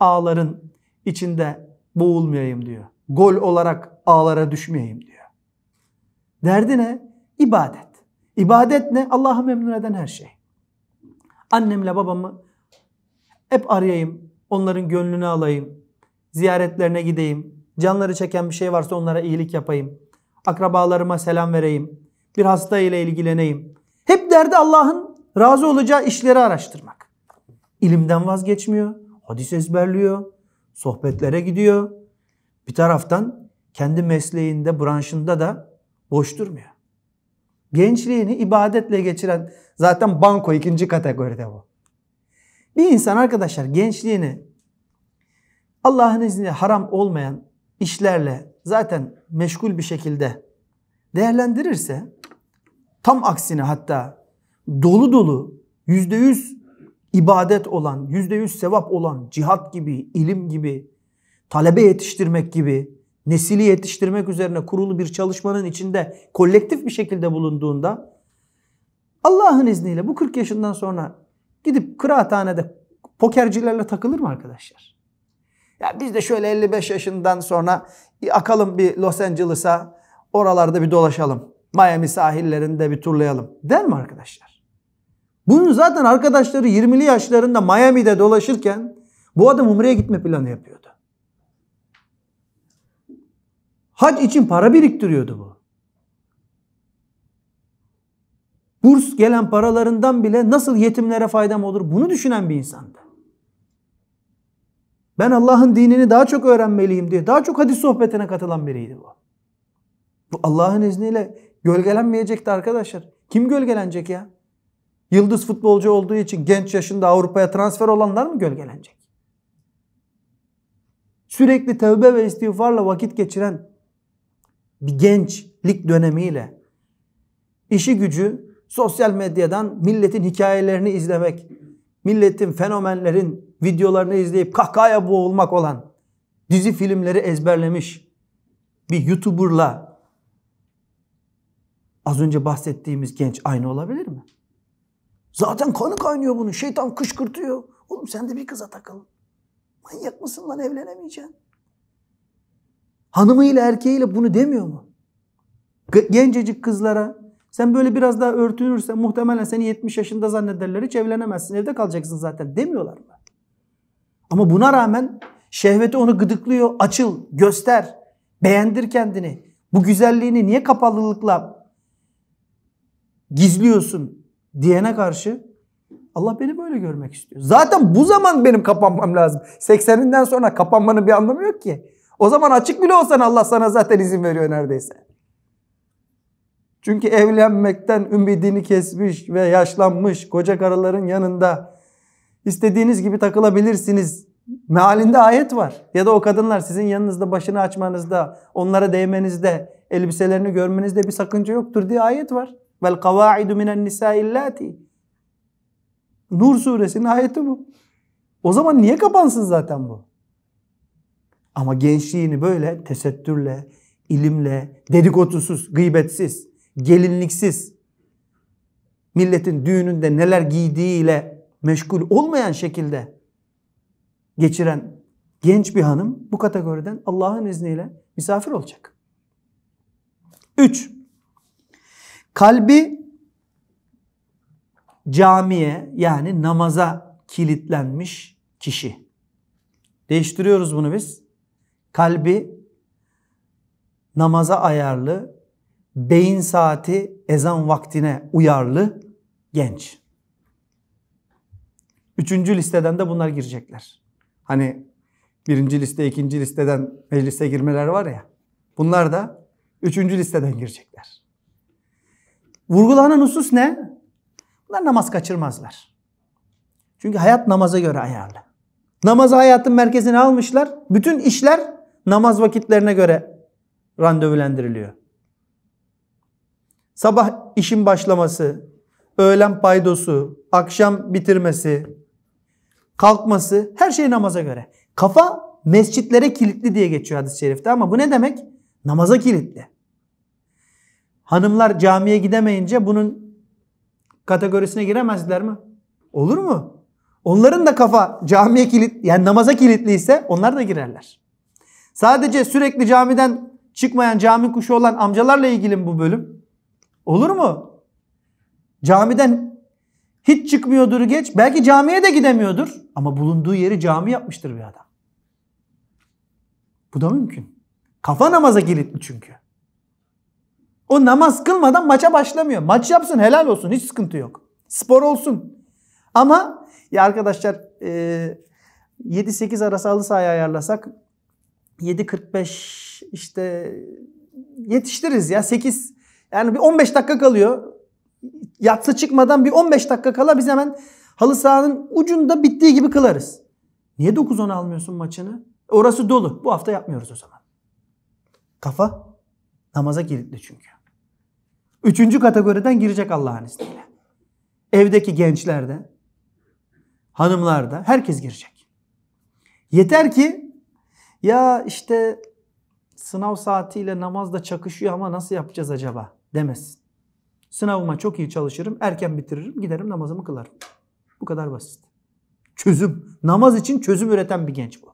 ağların içinde boğulmayayım diyor. Gol olarak ağlara düşmeyeyim diyor. Derdi ne? İbadet. İbadet ne? Allah'ı memnun eden her şey. Annemle babamı hep arayayım, onların gönlünü alayım, ziyaretlerine gideyim, canları çeken bir şey varsa onlara iyilik yapayım, akrabalarıma selam vereyim, bir hasta ile ilgileneyim. Hep derdi Allah'ın razı olacağı işleri araştırmak. İlimden vazgeçmiyor, hadis ezberliyor, sohbetlere gidiyor. Bir taraftan kendi mesleğinde, branşında da boş durmuyor. Gençliğini ibadetle geçiren zaten banko ikinci kategoride bu. Bir insan arkadaşlar gençliğini Allah'ın izniyle haram olmayan işlerle zaten meşgul bir şekilde değerlendirirse tam aksine hatta dolu dolu yüzde yüz ibadet olan, yüzde yüz sevap olan cihat gibi, ilim gibi, talebe yetiştirmek gibi, nesili yetiştirmek üzerine kurulu bir çalışmanın içinde kolektif bir şekilde bulunduğunda Allah'ın izniyle bu 40 yaşından sonra gidip kıraathanede pokercilerle takılır mı arkadaşlar? Ya biz de şöyle 55 yaşından sonra akalım bir Los Angeles'a oralarda bir dolaşalım. Miami sahillerinde bir turlayalım. Der mi arkadaşlar? Bunun zaten arkadaşları 20'li yaşlarında Miami'de dolaşırken bu adam Umre'ye gitme planı yapıyordu. Hac için para biriktiriyordu bu. Burs gelen paralarından bile nasıl yetimlere faydam olur bunu düşünen bir insandı. Ben Allah'ın dinini daha çok öğrenmeliyim diye daha çok hadis sohbetine katılan biriydi bu. Bu Allah'ın izniyle gölgelenmeyecekti arkadaşlar. Kim gölgelenecek ya? Yıldız futbolcu olduğu için genç yaşında Avrupa'ya transfer olanlar mı gölgelenecek? Sürekli tevbe ve istiğfarla vakit geçiren bir gençlik dönemiyle işi gücü sosyal medyadan milletin hikayelerini izlemek, milletin fenomenlerin videolarını izleyip kahkahaya boğulmak olan dizi filmleri ezberlemiş bir YouTuber'la az önce bahsettiğimiz genç aynı olabilir mi? Zaten kanı kaynıyor bunun. Şeytan kışkırtıyor. Oğlum sen de bir kıza takıl. Manyak mısın lan evlenemeyeceksin. Hanımıyla erkeğiyle bunu demiyor mu? Gencecik kızlara sen böyle biraz daha örtünürsen muhtemelen seni 70 yaşında zannederler. Hiç evlenemezsin. Evde kalacaksın zaten demiyorlar mı? Ama buna rağmen şehveti onu gıdıklıyor. Açıl, göster, beğendir kendini. Bu güzelliğini niye kapalılıkla gizliyorsun? diyene karşı Allah beni böyle görmek istiyor. Zaten bu zaman benim kapanmam lazım. 80'inden sonra kapanmanın bir anlamı yok ki. O zaman açık bile olsan Allah sana zaten izin veriyor neredeyse. Çünkü evlenmekten ümidini kesmiş ve yaşlanmış koca karıların yanında istediğiniz gibi takılabilirsiniz. Mealinde ayet var. Ya da o kadınlar sizin yanınızda başını açmanızda, onlara değmenizde, elbiselerini görmenizde bir sakınca yoktur diye ayet var. Vel kavaidu minen nisa illati. Nur suresinin ayeti bu. O zaman niye kapansın zaten bu? Ama gençliğini böyle tesettürle, ilimle, dedikodusuz, gıybetsiz, gelinliksiz, milletin düğününde neler giydiğiyle meşgul olmayan şekilde geçiren genç bir hanım bu kategoriden Allah'ın izniyle misafir olacak. 3. Kalbi camiye yani namaza kilitlenmiş kişi. Değiştiriyoruz bunu biz. Kalbi namaza ayarlı, beyin saati ezan vaktine uyarlı genç. Üçüncü listeden de bunlar girecekler. Hani birinci liste, ikinci listeden meclise girmeler var ya. Bunlar da üçüncü listeden girecekler. Vurgulanan husus ne? Bunlar namaz kaçırmazlar. Çünkü hayat namaza göre ayarlı. Namazı hayatın merkezine almışlar. Bütün işler namaz vakitlerine göre randevulendiriliyor. Sabah işin başlaması, öğlen paydosu, akşam bitirmesi, kalkması her şey namaza göre. Kafa mescitlere kilitli diye geçiyor hadis-i şerifte ama bu ne demek? Namaza kilitli. Hanımlar camiye gidemeyince bunun kategorisine giremezler mi? Olur mu? Onların da kafa camiye kilit yani namaza kilitliyse onlar da girerler. Sadece sürekli camiden çıkmayan cami kuşu olan amcalarla ilgili mi bu bölüm? Olur mu? Camiden hiç çıkmıyordur geç. Belki camiye de gidemiyordur. Ama bulunduğu yeri cami yapmıştır bir adam. Bu da mümkün. Kafa namaza kilitli çünkü. O namaz kılmadan maça başlamıyor. Maç yapsın helal olsun hiç sıkıntı yok. Spor olsun. Ama ya arkadaşlar e, 7-8 arası halı sahaya ayarlasak 7.45 işte yetiştiriz ya 8 yani bir 15 dakika kalıyor. Yatsı çıkmadan bir 15 dakika kala biz hemen halı sahanın ucunda bittiği gibi kılarız. Niye 9-10 almıyorsun maçını? Orası dolu. Bu hafta yapmıyoruz o zaman. Kafa namaza kilitli çünkü. Üçüncü kategoriden girecek Allah'ın izniyle. Evdeki gençler de, hanımlar da, herkes girecek. Yeter ki ya işte sınav saatiyle namaz da çakışıyor ama nasıl yapacağız acaba demesin. Sınavıma çok iyi çalışırım, erken bitiririm, giderim namazımı kılarım. Bu kadar basit. Çözüm. Namaz için çözüm üreten bir genç bu.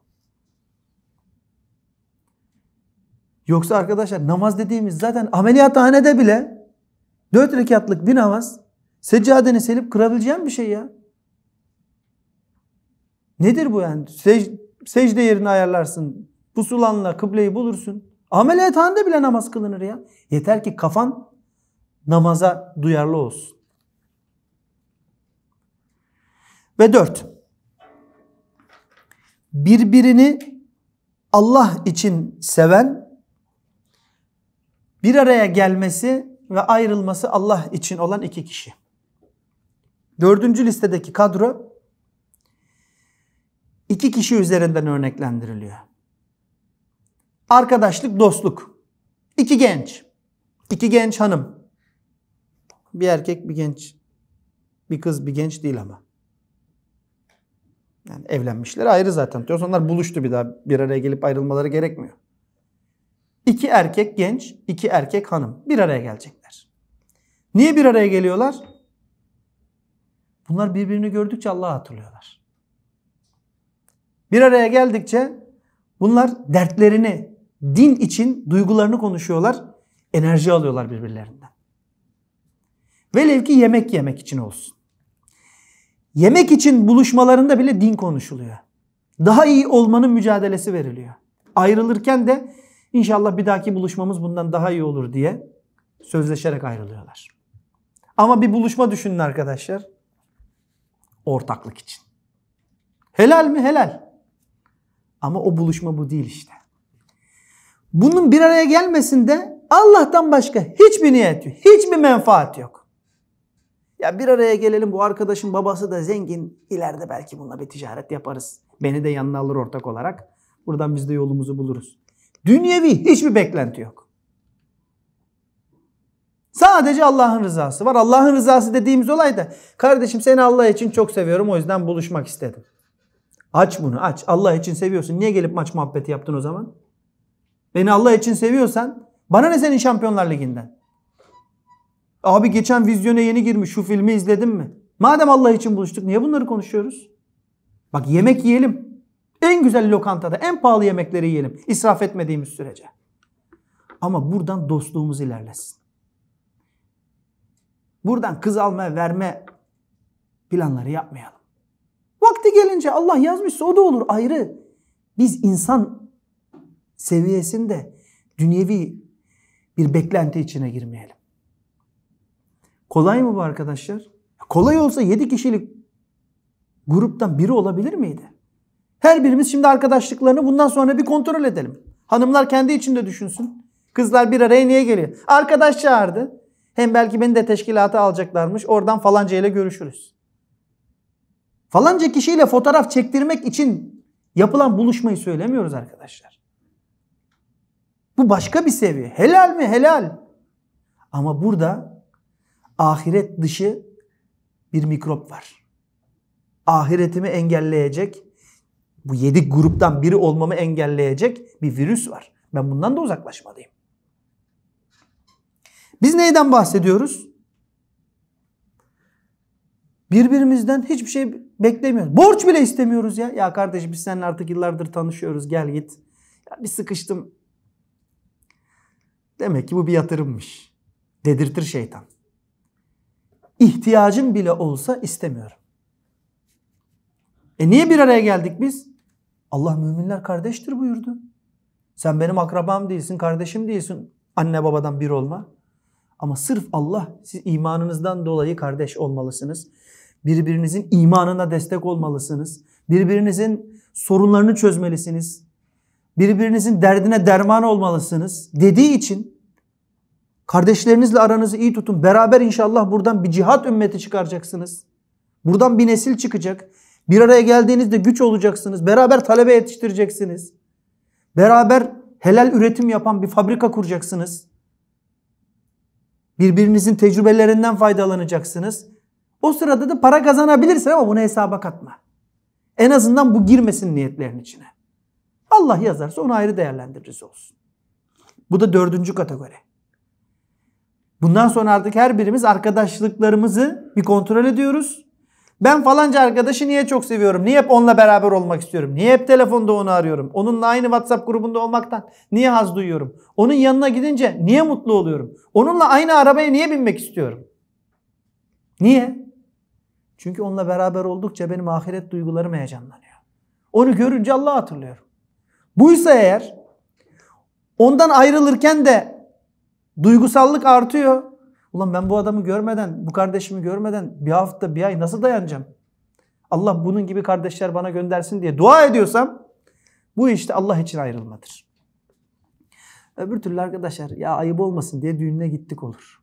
Yoksa arkadaşlar namaz dediğimiz zaten ameliyathanede bile Dört rekatlık bir namaz seccadeni selip kırabileceğim bir şey ya. Nedir bu yani? Sec secde yerini ayarlarsın. Pusulanla kıbleyi bulursun. Ameliyathanede bile namaz kılınır ya. Yeter ki kafan namaza duyarlı olsun. Ve dört. Birbirini Allah için seven bir araya gelmesi ve ayrılması Allah için olan iki kişi. Dördüncü listedeki kadro iki kişi üzerinden örneklendiriliyor. Arkadaşlık, dostluk. İki genç. İki genç hanım. Bir erkek, bir genç. Bir kız, bir genç değil ama. Yani evlenmişler, ayrı zaten. Diyoruz. Onlar buluştu bir daha. Bir araya gelip ayrılmaları gerekmiyor. İki erkek genç, iki erkek hanım. Bir araya gelecek. Niye bir araya geliyorlar? Bunlar birbirini gördükçe Allah'ı hatırlıyorlar. Bir araya geldikçe bunlar dertlerini, din için duygularını konuşuyorlar. Enerji alıyorlar birbirlerinden. Velev ki yemek yemek için olsun. Yemek için buluşmalarında bile din konuşuluyor. Daha iyi olmanın mücadelesi veriliyor. Ayrılırken de inşallah bir dahaki buluşmamız bundan daha iyi olur diye sözleşerek ayrılıyorlar. Ama bir buluşma düşünün arkadaşlar. Ortaklık için. Helal mi? Helal. Ama o buluşma bu değil işte. Bunun bir araya gelmesinde Allah'tan başka hiçbir niyet yok. Hiçbir menfaat yok. Ya bir araya gelelim bu arkadaşın babası da zengin. İleride belki bununla bir ticaret yaparız. Beni de yanına alır ortak olarak. Buradan biz de yolumuzu buluruz. Dünyevi hiçbir beklenti yok. Sadece Allah'ın rızası var. Allah'ın rızası dediğimiz olay da kardeşim seni Allah için çok seviyorum o yüzden buluşmak istedim. Aç bunu aç. Allah için seviyorsun. Niye gelip maç muhabbeti yaptın o zaman? Beni Allah için seviyorsan bana ne senin Şampiyonlar Ligi'nden? Abi geçen vizyona yeni girmiş şu filmi izledin mi? Madem Allah için buluştuk niye bunları konuşuyoruz? Bak yemek yiyelim. En güzel lokantada en pahalı yemekleri yiyelim. İsraf etmediğimiz sürece. Ama buradan dostluğumuz ilerlesin. Buradan kız alma verme planları yapmayalım. Vakti gelince Allah yazmışsa o da olur ayrı. Biz insan seviyesinde dünyevi bir beklenti içine girmeyelim. Kolay mı bu arkadaşlar? Kolay olsa 7 kişilik gruptan biri olabilir miydi? Her birimiz şimdi arkadaşlıklarını bundan sonra bir kontrol edelim. Hanımlar kendi içinde düşünsün. Kızlar bir araya niye geliyor? Arkadaş çağırdı. Hem belki beni de teşkilata alacaklarmış. Oradan falanca ile görüşürüz. Falanca kişiyle fotoğraf çektirmek için yapılan buluşmayı söylemiyoruz arkadaşlar. Bu başka bir seviye. Helal mi? Helal. Ama burada ahiret dışı bir mikrop var. Ahiretimi engelleyecek, bu yedi gruptan biri olmamı engelleyecek bir virüs var. Ben bundan da uzaklaşmalıyım. Biz neyden bahsediyoruz? Birbirimizden hiçbir şey beklemiyoruz. Borç bile istemiyoruz ya. Ya kardeş biz seninle artık yıllardır tanışıyoruz gel git. Ya bir sıkıştım. Demek ki bu bir yatırımmış. Dedirtir şeytan. İhtiyacın bile olsa istemiyorum. E niye bir araya geldik biz? Allah müminler kardeştir buyurdu. Sen benim akrabam değilsin, kardeşim değilsin. Anne babadan bir olma. Ama sırf Allah siz imanınızdan dolayı kardeş olmalısınız. Birbirinizin imanına destek olmalısınız. Birbirinizin sorunlarını çözmelisiniz. Birbirinizin derdine derman olmalısınız dediği için kardeşlerinizle aranızı iyi tutun. Beraber inşallah buradan bir cihat ümmeti çıkaracaksınız. Buradan bir nesil çıkacak. Bir araya geldiğinizde güç olacaksınız. Beraber talebe yetiştireceksiniz. Beraber helal üretim yapan bir fabrika kuracaksınız. Birbirinizin tecrübelerinden faydalanacaksınız. O sırada da para kazanabilirsin ama bunu hesaba katma. En azından bu girmesin niyetlerin içine. Allah yazarsa onu ayrı değerlendiririz olsun. Bu da dördüncü kategori. Bundan sonra artık her birimiz arkadaşlıklarımızı bir kontrol ediyoruz. Ben falanca arkadaşı niye çok seviyorum? Niye hep onunla beraber olmak istiyorum? Niye hep telefonda onu arıyorum? Onunla aynı WhatsApp grubunda olmaktan niye haz duyuyorum? Onun yanına gidince niye mutlu oluyorum? Onunla aynı arabaya niye binmek istiyorum? Niye? Çünkü onunla beraber oldukça benim ahiret duygularım heyecanlanıyor. Onu görünce Allah hatırlıyorum. Buysa eğer ondan ayrılırken de duygusallık artıyor. Ulan ben bu adamı görmeden, bu kardeşimi görmeden bir hafta, bir ay nasıl dayanacağım? Allah bunun gibi kardeşler bana göndersin diye dua ediyorsam bu işte Allah için ayrılmadır. Öbür türlü arkadaşlar ya ayıp olmasın diye düğününe gittik olur.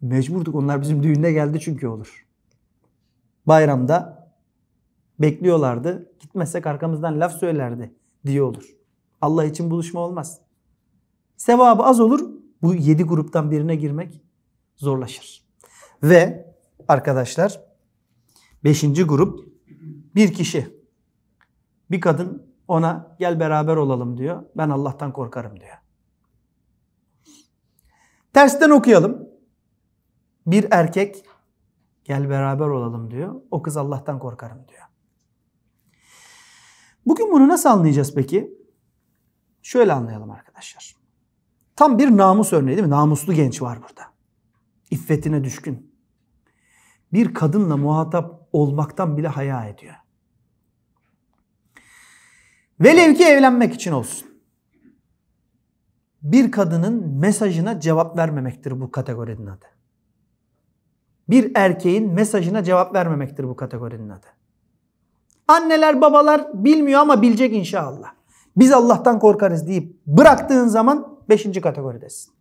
Mecburduk onlar bizim düğününe geldi çünkü olur. Bayramda bekliyorlardı. Gitmezsek arkamızdan laf söylerdi diye olur. Allah için buluşma olmaz. Sevabı az olur bu 7 gruptan birine girmek zorlaşır. Ve arkadaşlar 5. grup bir kişi bir kadın ona gel beraber olalım diyor. Ben Allah'tan korkarım diyor. Tersten okuyalım. Bir erkek gel beraber olalım diyor. O kız Allah'tan korkarım diyor. Bugün bunu nasıl anlayacağız peki? Şöyle anlayalım arkadaşlar. Tam bir namus örneği değil mi? Namuslu genç var burada. İffetine düşkün. Bir kadınla muhatap olmaktan bile haya ediyor. Velev ki evlenmek için olsun. Bir kadının mesajına cevap vermemektir bu kategorinin adı. Bir erkeğin mesajına cevap vermemektir bu kategorinin adı. Anneler babalar bilmiyor ama bilecek inşallah. Biz Allah'tan korkarız deyip bıraktığın zaman Beşinci kategoridesin.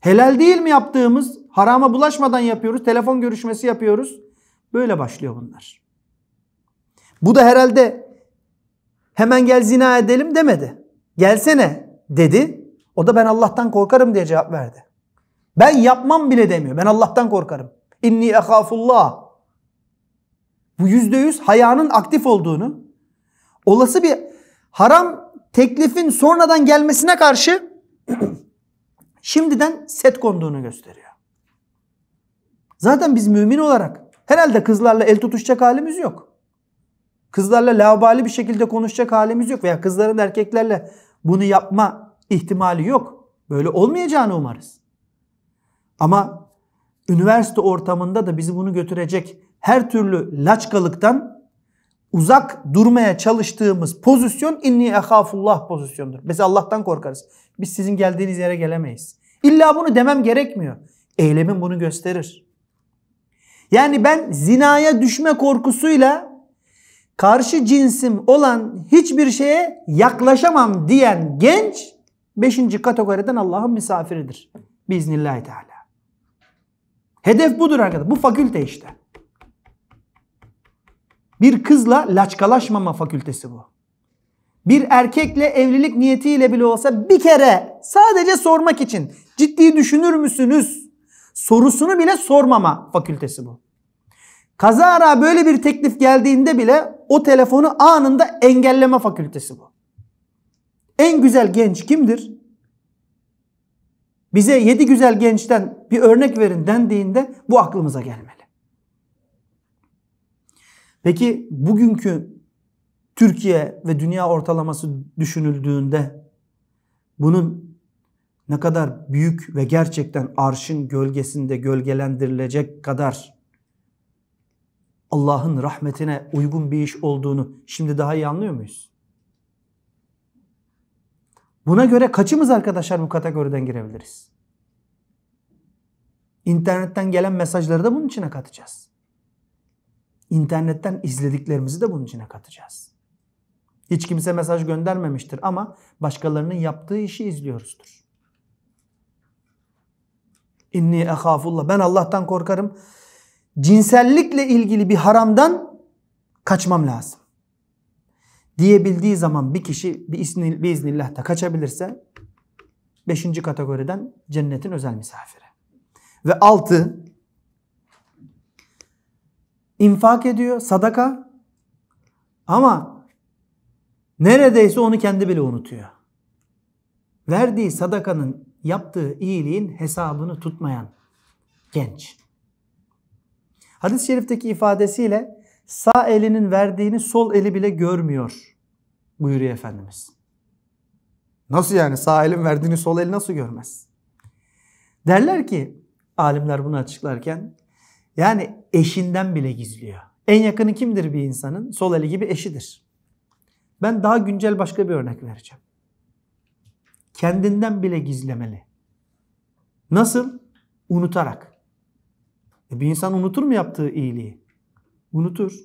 Helal değil mi yaptığımız? Harama bulaşmadan yapıyoruz. Telefon görüşmesi yapıyoruz. Böyle başlıyor bunlar. Bu da herhalde hemen gel zina edelim demedi. Gelsene dedi. O da ben Allah'tan korkarım diye cevap verdi. Ben yapmam bile demiyor. Ben Allah'tan korkarım. İnni ehafullah. Bu yüzde yüz hayanın aktif olduğunu, olası bir haram teklifin sonradan gelmesine karşı <clears throat> şimdiden set konduğunu gösteriyor. Zaten biz mümin olarak herhalde kızlarla el tutuşacak halimiz yok. Kızlarla laubali bir şekilde konuşacak halimiz yok veya kızların erkeklerle bunu yapma ihtimali yok. Böyle olmayacağını umarız. Ama üniversite ortamında da bizi bunu götürecek her türlü laçkalıktan uzak durmaya çalıştığımız pozisyon inni ehafullah pozisyondur. Mesela Allah'tan korkarız. Biz sizin geldiğiniz yere gelemeyiz. İlla bunu demem gerekmiyor. Eylemin bunu gösterir. Yani ben zinaya düşme korkusuyla karşı cinsim olan hiçbir şeye yaklaşamam diyen genç 5. kategoriden Allah'ın misafiridir. Biiznillahü Teala. Hedef budur arkadaşlar. Bu fakülte işte. Bir kızla laçkalaşmama fakültesi bu. Bir erkekle evlilik niyetiyle bile olsa bir kere sadece sormak için ciddi düşünür müsünüz sorusunu bile sormama fakültesi bu. Kazara böyle bir teklif geldiğinde bile o telefonu anında engelleme fakültesi bu. En güzel genç kimdir? Bize yedi güzel gençten bir örnek verin dendiğinde bu aklımıza gelmeli. Peki bugünkü Türkiye ve dünya ortalaması düşünüldüğünde bunun ne kadar büyük ve gerçekten arşın gölgesinde gölgelendirilecek kadar Allah'ın rahmetine uygun bir iş olduğunu şimdi daha iyi anlıyor muyuz? Buna göre kaçımız arkadaşlar bu kategoriden girebiliriz? İnternetten gelen mesajları da bunun içine katacağız. İnternetten izlediklerimizi de bunun içine katacağız. Hiç kimse mesaj göndermemiştir ama başkalarının yaptığı işi izliyoruzdur. İnni ehafullah. Ben Allah'tan korkarım. Cinsellikle ilgili bir haramdan kaçmam lazım. Diyebildiği zaman bir kişi bir izni, bir iznillah da kaçabilirse beşinci kategoriden cennetin özel misafiri. Ve altı infak ediyor sadaka ama neredeyse onu kendi bile unutuyor. Verdiği sadakanın yaptığı iyiliğin hesabını tutmayan genç. Hadis-i şerifteki ifadesiyle sağ elinin verdiğini sol eli bile görmüyor buyuruyor Efendimiz. Nasıl yani sağ elin verdiğini sol el nasıl görmez? Derler ki alimler bunu açıklarken yani eşinden bile gizliyor. En yakını kimdir bir insanın? Sol eli gibi eşidir. Ben daha güncel başka bir örnek vereceğim. Kendinden bile gizlemeli. Nasıl? Unutarak. E, bir insan unutur mu yaptığı iyiliği? Unutur.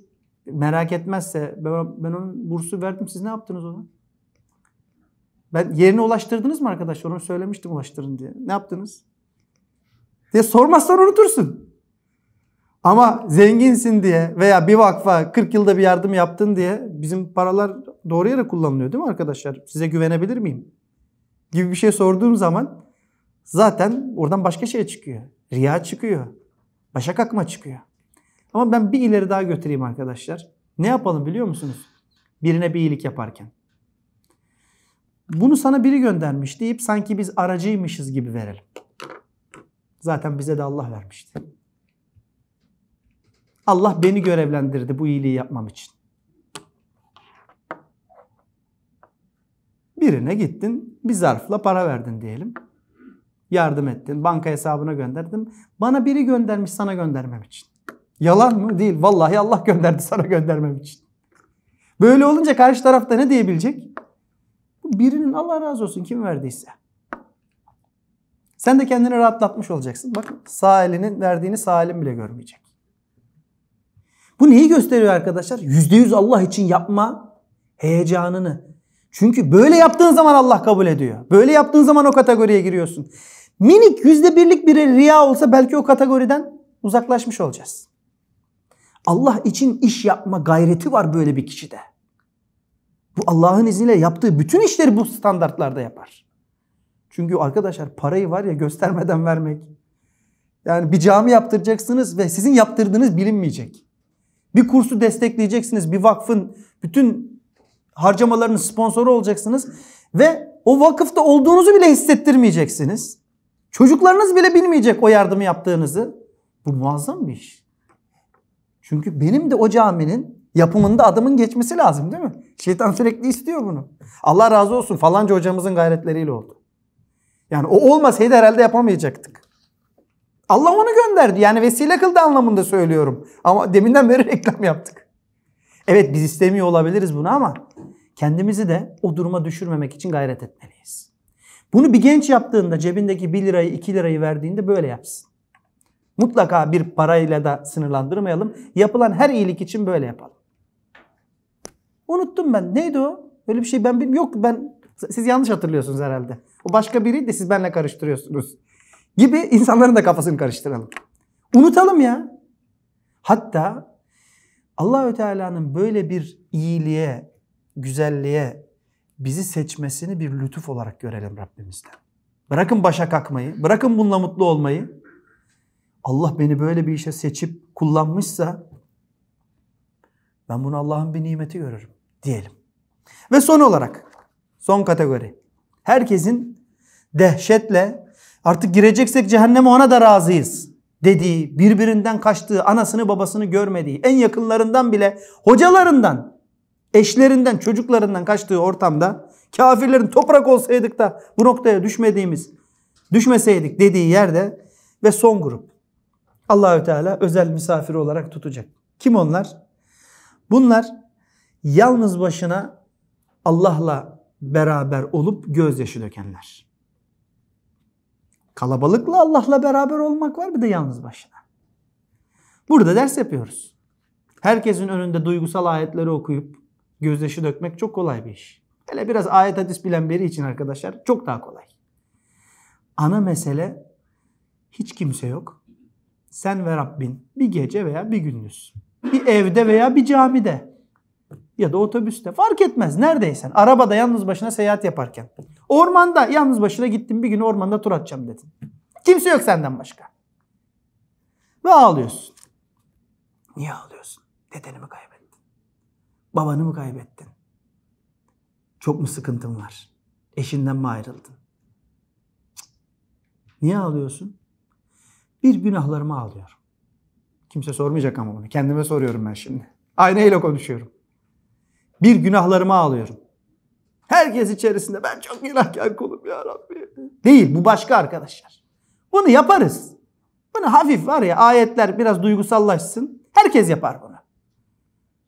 Merak etmezse ben, ben onun bursu verdim siz ne yaptınız ona? Ben yerine ulaştırdınız mı arkadaşlar? Onu söylemiştim ulaştırın diye. Ne yaptınız? Diye sormazsan unutursun. Ama zenginsin diye veya bir vakfa 40 yılda bir yardım yaptın diye bizim paralar doğru yere kullanılıyor değil mi arkadaşlar? Size güvenebilir miyim? Gibi bir şey sorduğum zaman zaten oradan başka şey çıkıyor. Riya çıkıyor. Başa kakma çıkıyor. Ama ben bir ileri daha götüreyim arkadaşlar. Ne yapalım biliyor musunuz? Birine bir iyilik yaparken. Bunu sana biri göndermiş deyip sanki biz aracıymışız gibi verelim. Zaten bize de Allah vermişti. Allah beni görevlendirdi bu iyiliği yapmam için. Birine gittin bir zarfla para verdin diyelim. Yardım ettin. Banka hesabına gönderdim. Bana biri göndermiş sana göndermem için. Yalan mı? Değil. Vallahi Allah gönderdi sana göndermem için. Böyle olunca karşı tarafta ne diyebilecek? Birinin Allah razı olsun kim verdiyse. Sen de kendini rahatlatmış olacaksın. bakın sağ elinin verdiğini sağ elin bile görmeyecek. Bu neyi gösteriyor arkadaşlar? %100 Allah için yapma heyecanını. Çünkü böyle yaptığın zaman Allah kabul ediyor. Böyle yaptığın zaman o kategoriye giriyorsun. Minik yüzde birlik bir riya olsa belki o kategoriden uzaklaşmış olacağız. Allah için iş yapma gayreti var böyle bir kişide. Bu Allah'ın izniyle yaptığı bütün işleri bu standartlarda yapar. Çünkü arkadaşlar parayı var ya göstermeden vermek. Yani bir cami yaptıracaksınız ve sizin yaptırdığınız bilinmeyecek. Bir kursu destekleyeceksiniz. Bir vakfın bütün harcamalarının sponsoru olacaksınız. Ve o vakıfta olduğunuzu bile hissettirmeyeceksiniz. Çocuklarınız bile bilmeyecek o yardımı yaptığınızı. Bu muazzam bir iş. Çünkü benim de o caminin yapımında adımın geçmesi lazım değil mi? Şeytan sürekli istiyor bunu. Allah razı olsun falanca hocamızın gayretleriyle oldu. Yani o olmasaydı herhalde yapamayacaktık. Allah onu gönderdi. Yani vesile kıldı anlamında söylüyorum. Ama deminden beri <laughs> reklam yaptık. Evet biz istemiyor olabiliriz bunu ama kendimizi de o duruma düşürmemek için gayret etmeliyiz. Bunu bir genç yaptığında cebindeki 1 lirayı 2 lirayı verdiğinde böyle yapsın. Mutlaka bir parayla da sınırlandırmayalım. Yapılan her iyilik için böyle yapalım. Unuttum ben. Neydi o? Öyle bir şey ben bilmiyorum. Yok ben siz yanlış hatırlıyorsunuz herhalde. O başka biriydi de siz benle karıştırıyorsunuz gibi insanların da kafasını karıştıralım. Unutalım ya. Hatta Allahü Teala'nın böyle bir iyiliğe, güzelliğe bizi seçmesini bir lütuf olarak görelim Rabbimizden. Bırakın başa kalkmayı, bırakın bununla mutlu olmayı. Allah beni böyle bir işe seçip kullanmışsa ben bunu Allah'ın bir nimeti görürüm diyelim. Ve son olarak son kategori. Herkesin dehşetle Artık gireceksek cehenneme ona da razıyız dediği, birbirinden kaçtığı, anasını babasını görmediği, en yakınlarından bile hocalarından, eşlerinden, çocuklarından kaçtığı ortamda kafirlerin toprak olsaydık da bu noktaya düşmediğimiz, düşmeseydik dediği yerde ve son grup. Allahü Teala özel misafiri olarak tutacak. Kim onlar? Bunlar yalnız başına Allah'la beraber olup gözyaşı dökenler. Kalabalıkla Allah'la beraber olmak var bir de yalnız başına. Burada ders yapıyoruz. Herkesin önünde duygusal ayetleri okuyup gözyaşı dökmek çok kolay bir iş. Hele biraz ayet hadis bilen biri için arkadaşlar çok daha kolay. Ana mesele hiç kimse yok. Sen ve Rabbin bir gece veya bir gündüz. Bir evde veya bir camide ya da otobüste fark etmez neredeysen arabada yalnız başına seyahat yaparken Ormanda yalnız başına gittim bir gün ormanda tur atacağım dedin. Kimse yok senden başka. Ve ağlıyorsun. Niye ağlıyorsun? Dedeni mi kaybettin? Babanı mı kaybettin? Çok mu sıkıntın var? Eşinden mi ayrıldın? Niye ağlıyorsun? Bir günahlarımı ağlıyorum. Kimse sormayacak ama bunu. Kendime soruyorum ben şimdi. Aynayla konuşuyorum. Bir günahlarımı ağlıyorum. Herkes içerisinde ben çok günahkar kulum ya Rabbi. Değil bu başka arkadaşlar. Bunu yaparız. Bunu hafif var ya ayetler biraz duygusallaşsın. Herkes yapar bunu.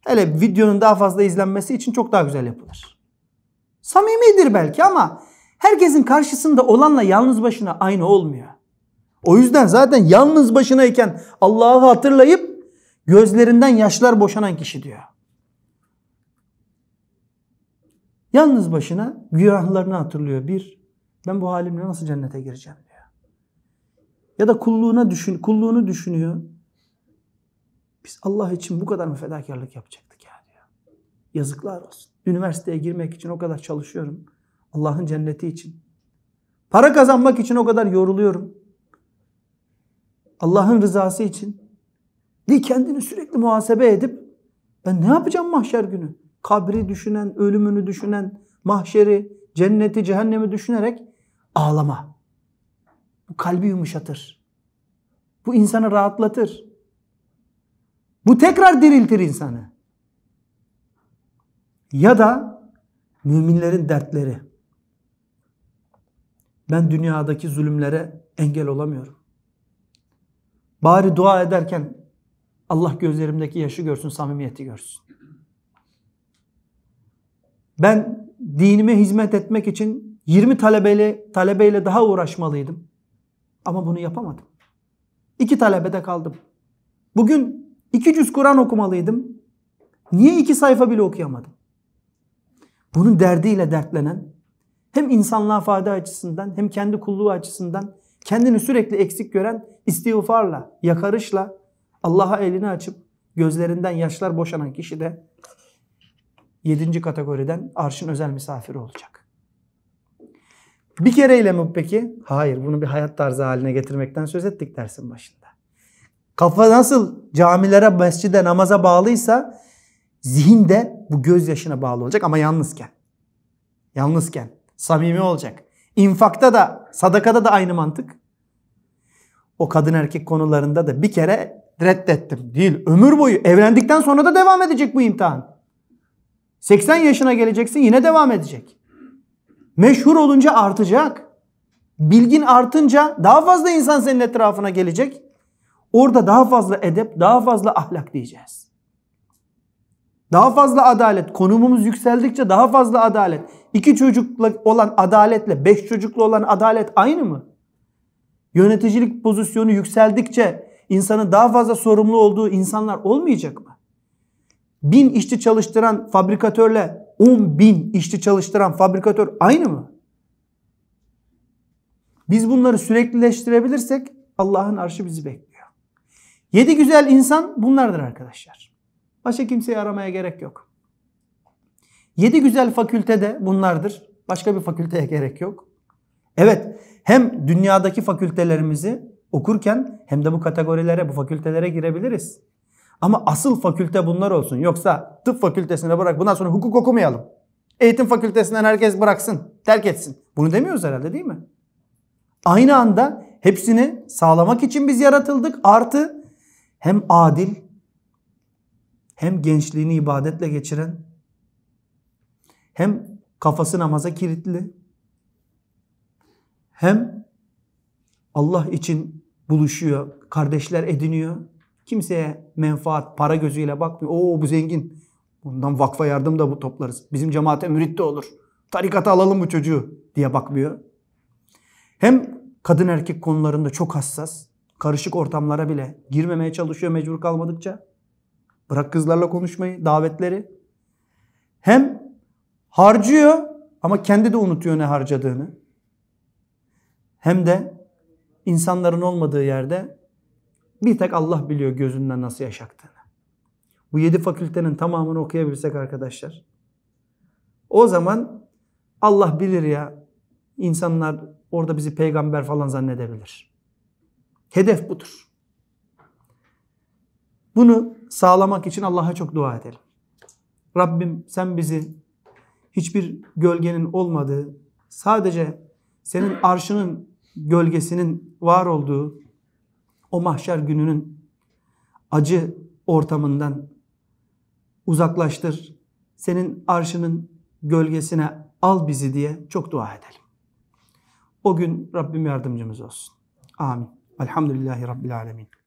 Hele videonun daha fazla izlenmesi için çok daha güzel yapılır. Samimidir belki ama herkesin karşısında olanla yalnız başına aynı olmuyor. O yüzden zaten yalnız başınayken Allah'ı hatırlayıp gözlerinden yaşlar boşanan kişi diyor. Yalnız başına günahlarını hatırlıyor. Bir, ben bu halimle nasıl cennete gireceğim diyor. Ya da kulluğuna düşün, kulluğunu düşünüyor. Biz Allah için bu kadar mı fedakarlık yapacaktık ya diyor. Yazıklar olsun. Üniversiteye girmek için o kadar çalışıyorum. Allah'ın cenneti için. Para kazanmak için o kadar yoruluyorum. Allah'ın rızası için. Değil kendini sürekli muhasebe edip ben ne yapacağım mahşer günü? kabri düşünen, ölümünü düşünen, mahşeri, cenneti, cehennemi düşünerek ağlama. Bu kalbi yumuşatır. Bu insanı rahatlatır. Bu tekrar diriltir insanı. Ya da müminlerin dertleri. Ben dünyadaki zulümlere engel olamıyorum. Bari dua ederken Allah gözlerimdeki yaşı görsün, samimiyeti görsün. Ben dinime hizmet etmek için 20 talebeyle, talebeyle daha uğraşmalıydım. Ama bunu yapamadım. İki talebede kaldım. Bugün 200 Kur'an okumalıydım. Niye iki sayfa bile okuyamadım? Bunun derdiyle dertlenen, hem insanlığa fayda açısından hem kendi kulluğu açısından kendini sürekli eksik gören istiğfarla, yakarışla Allah'a elini açıp gözlerinden yaşlar boşanan kişi de 7. kategoriden arşın özel misafiri olacak. Bir kereyle mi peki? Hayır. Bunu bir hayat tarzı haline getirmekten söz ettik dersin başında. Kafa nasıl camilere, mescide, namaza bağlıysa zihin de bu gözyaşına bağlı olacak ama yalnızken. Yalnızken. Samimi olacak. İnfakta da, sadakada da aynı mantık. O kadın erkek konularında da bir kere reddettim. Değil. Ömür boyu evlendikten sonra da devam edecek bu imtihan. 80 yaşına geleceksin yine devam edecek. Meşhur olunca artacak. Bilgin artınca daha fazla insan senin etrafına gelecek. Orada daha fazla edep, daha fazla ahlak diyeceğiz. Daha fazla adalet. Konumumuz yükseldikçe daha fazla adalet. İki çocukla olan adaletle beş çocuklu olan adalet aynı mı? Yöneticilik pozisyonu yükseldikçe insanın daha fazla sorumlu olduğu insanlar olmayacak mı? bin işçi çalıştıran fabrikatörle 10 bin işçi çalıştıran fabrikatör aynı mı? Biz bunları süreklileştirebilirsek Allah'ın arşı bizi bekliyor. Yedi güzel insan bunlardır arkadaşlar. Başka kimseyi aramaya gerek yok. Yedi güzel fakülte de bunlardır. Başka bir fakülteye gerek yok. Evet hem dünyadaki fakültelerimizi okurken hem de bu kategorilere, bu fakültelere girebiliriz. Ama asıl fakülte bunlar olsun. Yoksa tıp fakültesine bırak bundan sonra hukuk okumayalım. Eğitim fakültesinden herkes bıraksın, terk etsin. Bunu demiyoruz herhalde değil mi? Aynı anda hepsini sağlamak için biz yaratıldık. Artı hem adil hem gençliğini ibadetle geçiren hem kafası namaza kilitli hem Allah için buluşuyor, kardeşler ediniyor Kimseye menfaat, para gözüyle bakmıyor. Oo bu zengin. Bundan vakfa yardım da bu toplarız. Bizim cemaate mürit de olur. Tarikata alalım bu çocuğu diye bakmıyor. Hem kadın erkek konularında çok hassas. Karışık ortamlara bile girmemeye çalışıyor mecbur kalmadıkça. Bırak kızlarla konuşmayı, davetleri. Hem harcıyor ama kendi de unutuyor ne harcadığını. Hem de insanların olmadığı yerde bir tek Allah biliyor gözünden nasıl yaşaktığını. Bu yedi fakültenin tamamını okuyabilsek arkadaşlar. O zaman Allah bilir ya insanlar orada bizi peygamber falan zannedebilir. Hedef budur. Bunu sağlamak için Allah'a çok dua edelim. Rabbim sen bizi hiçbir gölgenin olmadığı, sadece senin arşının gölgesinin var olduğu o mahşer gününün acı ortamından uzaklaştır. Senin arşının gölgesine al bizi diye çok dua edelim. O gün Rabbim yardımcımız olsun. Amin. Elhamdülillahi Rabbil Alemin.